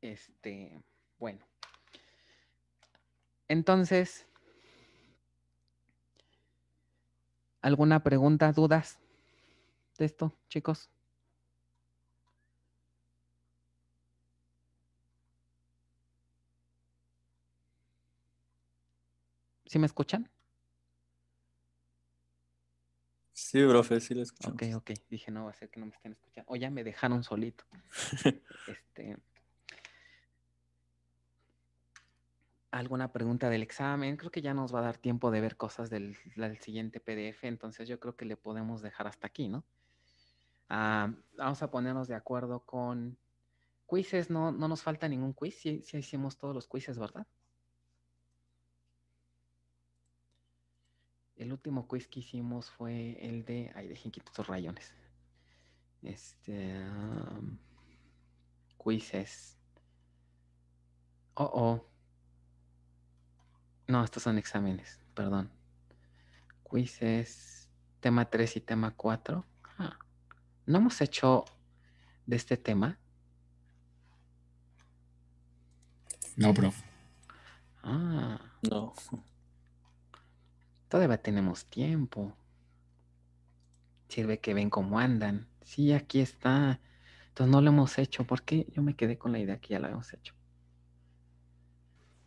Este, bueno. Entonces, ¿alguna pregunta, dudas de esto, chicos? ¿Sí me escuchan? Sí, profe, sí lo escuchamos. Ok, ok. Dije, no, va a ser que no me estén escuchando. O ya me dejaron solito. este. alguna pregunta del examen. Creo que ya nos va a dar tiempo de ver cosas del, siguiente PDF, entonces yo creo que le podemos dejar hasta aquí, ¿no? Ah, vamos a ponernos de acuerdo con quizzes. No, no nos falta ningún quiz, si, si hicimos todos los quizzes, ¿verdad? El último quiz que hicimos fue el de. Ay, dejen quitar estos rayones. Este. quizzes. Oh, oh. No, estos son exámenes, perdón. Quizzes, tema 3 y tema 4. Ah, no hemos hecho de este tema. No, bro. Ah. No. Todavía tenemos tiempo. Sirve que ven cómo andan. Sí, aquí está. Entonces no lo hemos hecho. ¿Por qué? Yo me quedé con la idea que ya lo habíamos hecho.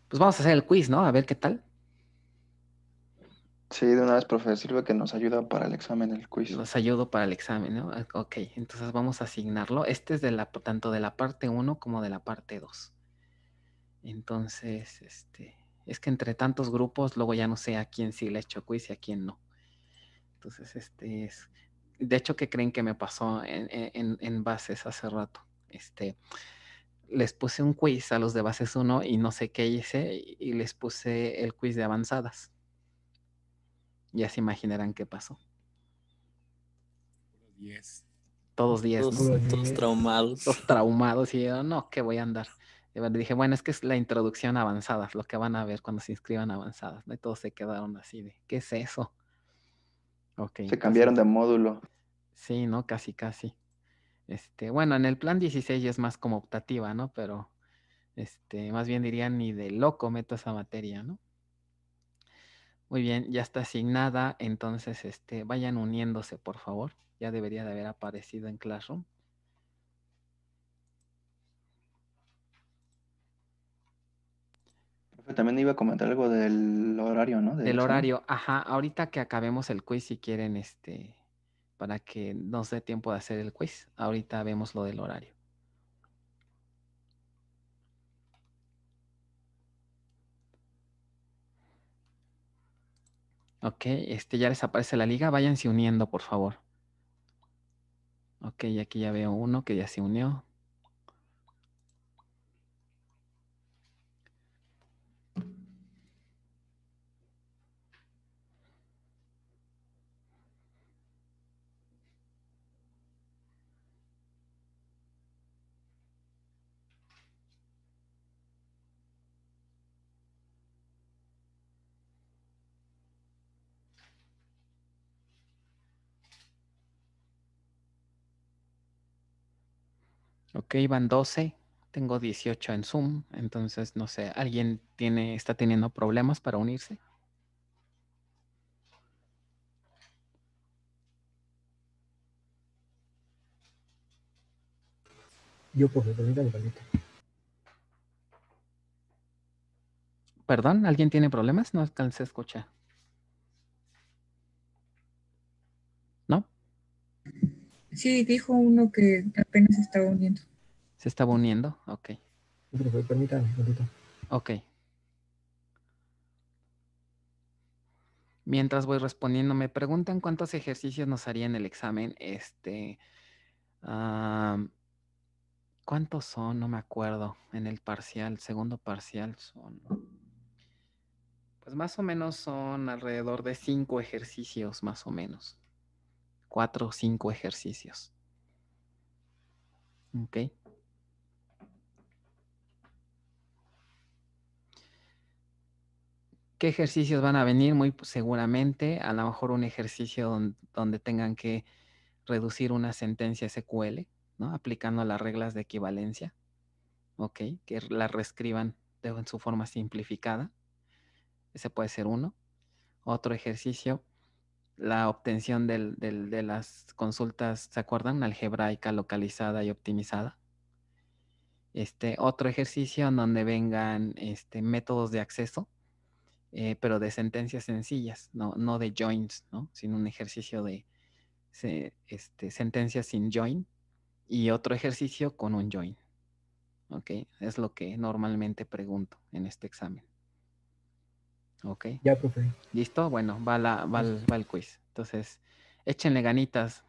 Pues vamos a hacer el quiz, ¿no? A ver qué tal. Sí, de una vez, profe, sirve que nos ayuda para el examen el quiz. Nos ayudo para el examen, ¿no? Ah, ok, entonces vamos a asignarlo. Este es de tanto de la parte 1 como de la parte 2. Entonces, este, es que entre tantos grupos luego ya no sé a quién sí le hecho quiz y a quién no. Entonces, este es, de hecho, ¿qué creen que me pasó en, e, bases hace rato? Este, les puse un quiz a los de bases 1 y no sé qué hice y les puse el quiz de avanzadas. Ya se imaginarán qué pasó. Todos 10. Todos, ¿no? todos, traumados. Todos traumados y yo, no, ¿qué voy a andar dije, bueno, es que es la introducción avanzada, lo que van a ver cuando se inscriban avanzadas. Y todos se quedaron así de, ¿qué es eso? se cambiaron de módulo. Sí, ¿no? Casi, casi. Este, bueno, en el plan 16 ya es más como optativa, ¿no? Pero, este, más bien diría, ni de loco meto esa materia, ¿no? Muy bien, ya está asignada, entonces, este, vayan uniéndose, por favor. Ya debería de haber aparecido en Classroom. También iba a comentar algo del horario, ¿no? del horario, ajá. Ahorita que acabemos el quiz, si quieren, este, para que nos dé tiempo de hacer el quiz, ahorita vemos lo del horario. Ok, este ya les aparece la liga, váyanse uniendo, por favor. Ok, aquí ya veo uno que ya se unió. que iban 12, tengo 18 en Zoom, entonces no sé, ¿alguien tiene, está teniendo problemas para unirse? Yo puedo, permítame, permítame. Perdón, ¿alguien tiene problemas? No alcancé a escuchar. ¿No? Sí, dijo uno que apenas estaba uniendo. ¿Se estaba uniendo? Ok. Sí, permítame Ok. Mientras voy respondiendo, me preguntan cuántos ejercicios nos haría en el examen. Este, ¿Cuántos son? No me acuerdo. En el parcial, segundo parcial son... Pues más o menos son alrededor de cinco ejercicios, más o menos. Cuatro o cinco ejercicios. Ok. qué ejercicios van a venir, muy seguramente, a lo mejor un ejercicio donde, tengan que reducir una sentencia SQL, Aplicando las reglas de equivalencia, ¿ok? Que la reescriban en su forma simplificada. Ese puede ser uno. Otro ejercicio, la obtención de las consultas, ¿se acuerdan? Algebraica, localizada y optimizada. Este, otro ejercicio en donde vengan este, métodos de acceso, eh, pero de sentencias sencillas, no, no de joins, ¿no? Sino un ejercicio de este, sentencias sin join y otro ejercicio con un join. ¿Ok? Es lo que normalmente pregunto en este examen. ¿Ok? Ya, profe. ¿Listo? Bueno, va, la, va el quiz. Entonces, échenle ganitas,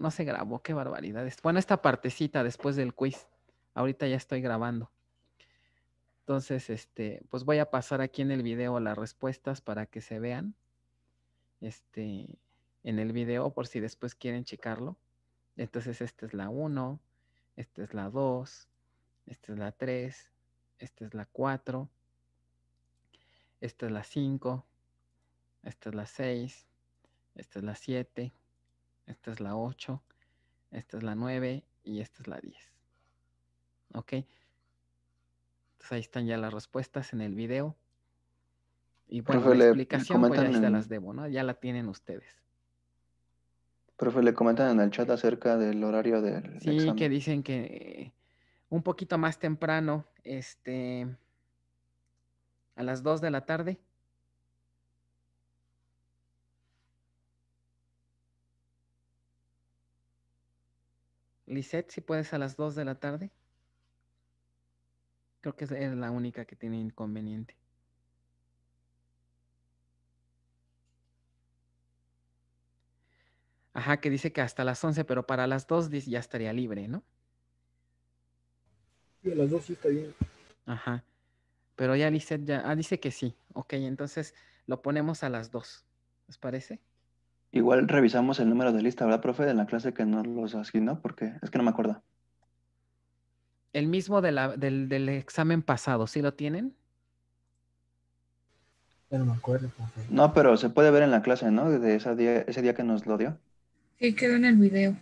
no se grabó, qué barbaridades. Bueno, esta partecita después del quiz. Ahorita ya estoy grabando. Entonces, este, pues voy a pasar aquí en el video las respuestas para que se vean. Este, en el video, por si después quieren checarlo. Entonces, esta es la 1, esta es la 2, esta es la 3, esta es la 4, esta es la 5, esta es la 6, esta es la 7, esta es la 8, esta es la 9 y esta es la 10. ¿Ok? Entonces ahí están ya las respuestas en el video. Y bueno, la explicación, pues las debo, ¿no? Ya la tienen ustedes. Profe, le comentan en el chat acerca del horario del Sí, que dicen que un poquito más temprano, este, a las 2 de la tarde, Lisette, si puedes a las 2 de la tarde. Creo que es la única que tiene inconveniente. Ajá, que dice que hasta las 11, pero para las 2 ya estaría libre, ¿no? Sí, a las 2 sí está bien. Ajá. Pero ya Lisette ya ah, dice que sí. Ok, entonces lo ponemos a las 2. ¿Les parece? Igual revisamos el número de lista, ¿verdad, profe? De la clase que nos los asignó, porque es que no me acuerdo. El mismo del, examen pasado, ¿sí lo tienen? no me acuerdo, profe. No, pero se puede ver en la clase, ¿no? De ese día, ese día que nos lo dio. Sí, quedó en el video.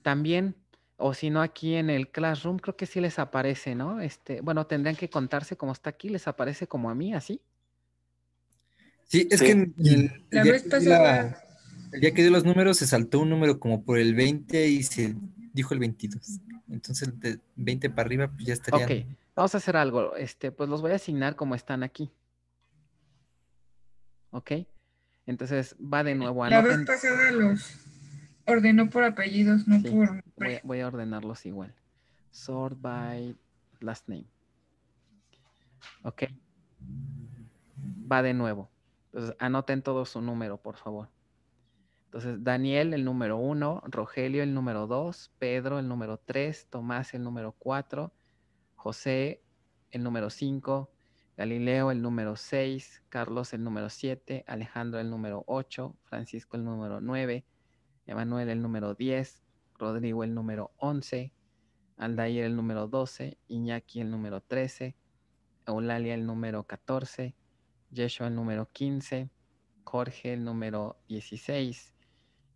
También, o si no, aquí en el Classroom, creo que sí les aparece, ¿no? Este, bueno, tendrían que contarse cómo está aquí, les aparece como a mí, así. Sí, es que ya El día que dio los números se saltó un número como por el 20 y se dijo el 22. Entonces de 20 para arriba pues, ya estaría. Ok, vamos a hacer algo. Este, pues los voy a asignar como están aquí. Ok, entonces va de nuevo. a. La vez pasada los ordenó por apellidos, no por... voy a ordenarlos igual. Sort by last name. Ok. Va de nuevo. Entonces, anoten todo su número, por favor. Entonces, Daniel el número uno, Rogelio el número dos, Pedro el número tres, Tomás el número cuatro, José el número cinco, Galileo el número seis, Carlos el número siete, Alejandro el número ocho, Francisco el número nueve, Emanuel el número diez, Rodrigo el número once, Aldair el número doce, Iñaki el número trece, Eulalia el número catorce, Yeshua el número 15, Jorge el número 16,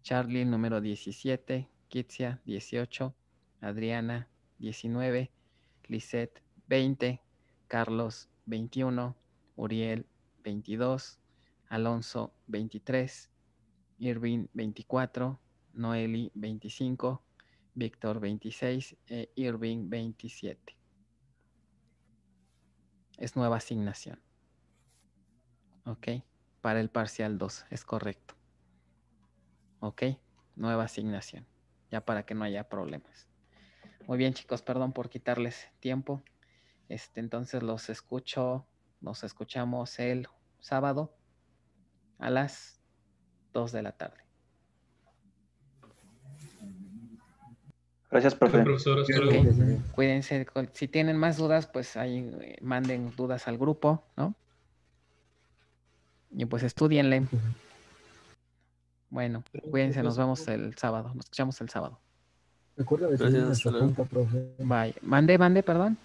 Charlie el número 17, Kitsia 18, Adriana 19, Lisette 20, Carlos 21, Uriel 22, Alonso 23, Irving 24, Noeli 25, Víctor 26 e Irving 27. Es nueva asignación. Ok, para el parcial 2, es correcto. Ok, nueva asignación, ya para que no haya problemas. Muy bien, chicos, perdón por quitarles tiempo. Este, entonces los escucho, nos escuchamos el sábado a las 2 de la tarde. Gracias, profesor. Cuídense, si tienen más dudas, pues ahí eh, manden dudas al grupo, ¿no? Y pues estudienle. Bueno, cuídense, nos vemos el sábado. Nos escuchamos el sábado. Recuerda de su punto, profe. Bye. Mande, mande, perdón.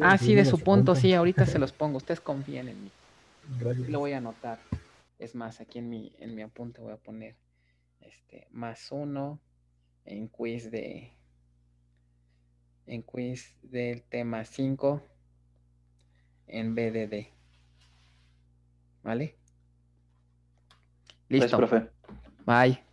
Ah, sí, de su punto, sí, ahorita se los pongo. Ustedes confíen en mí. Lo voy a anotar. Es más, aquí en mi, en mi apunte voy a poner este más uno en quiz de en quiz del tema 5 en BDD. ¿Vale? Listo. Gracias, profe. Bye.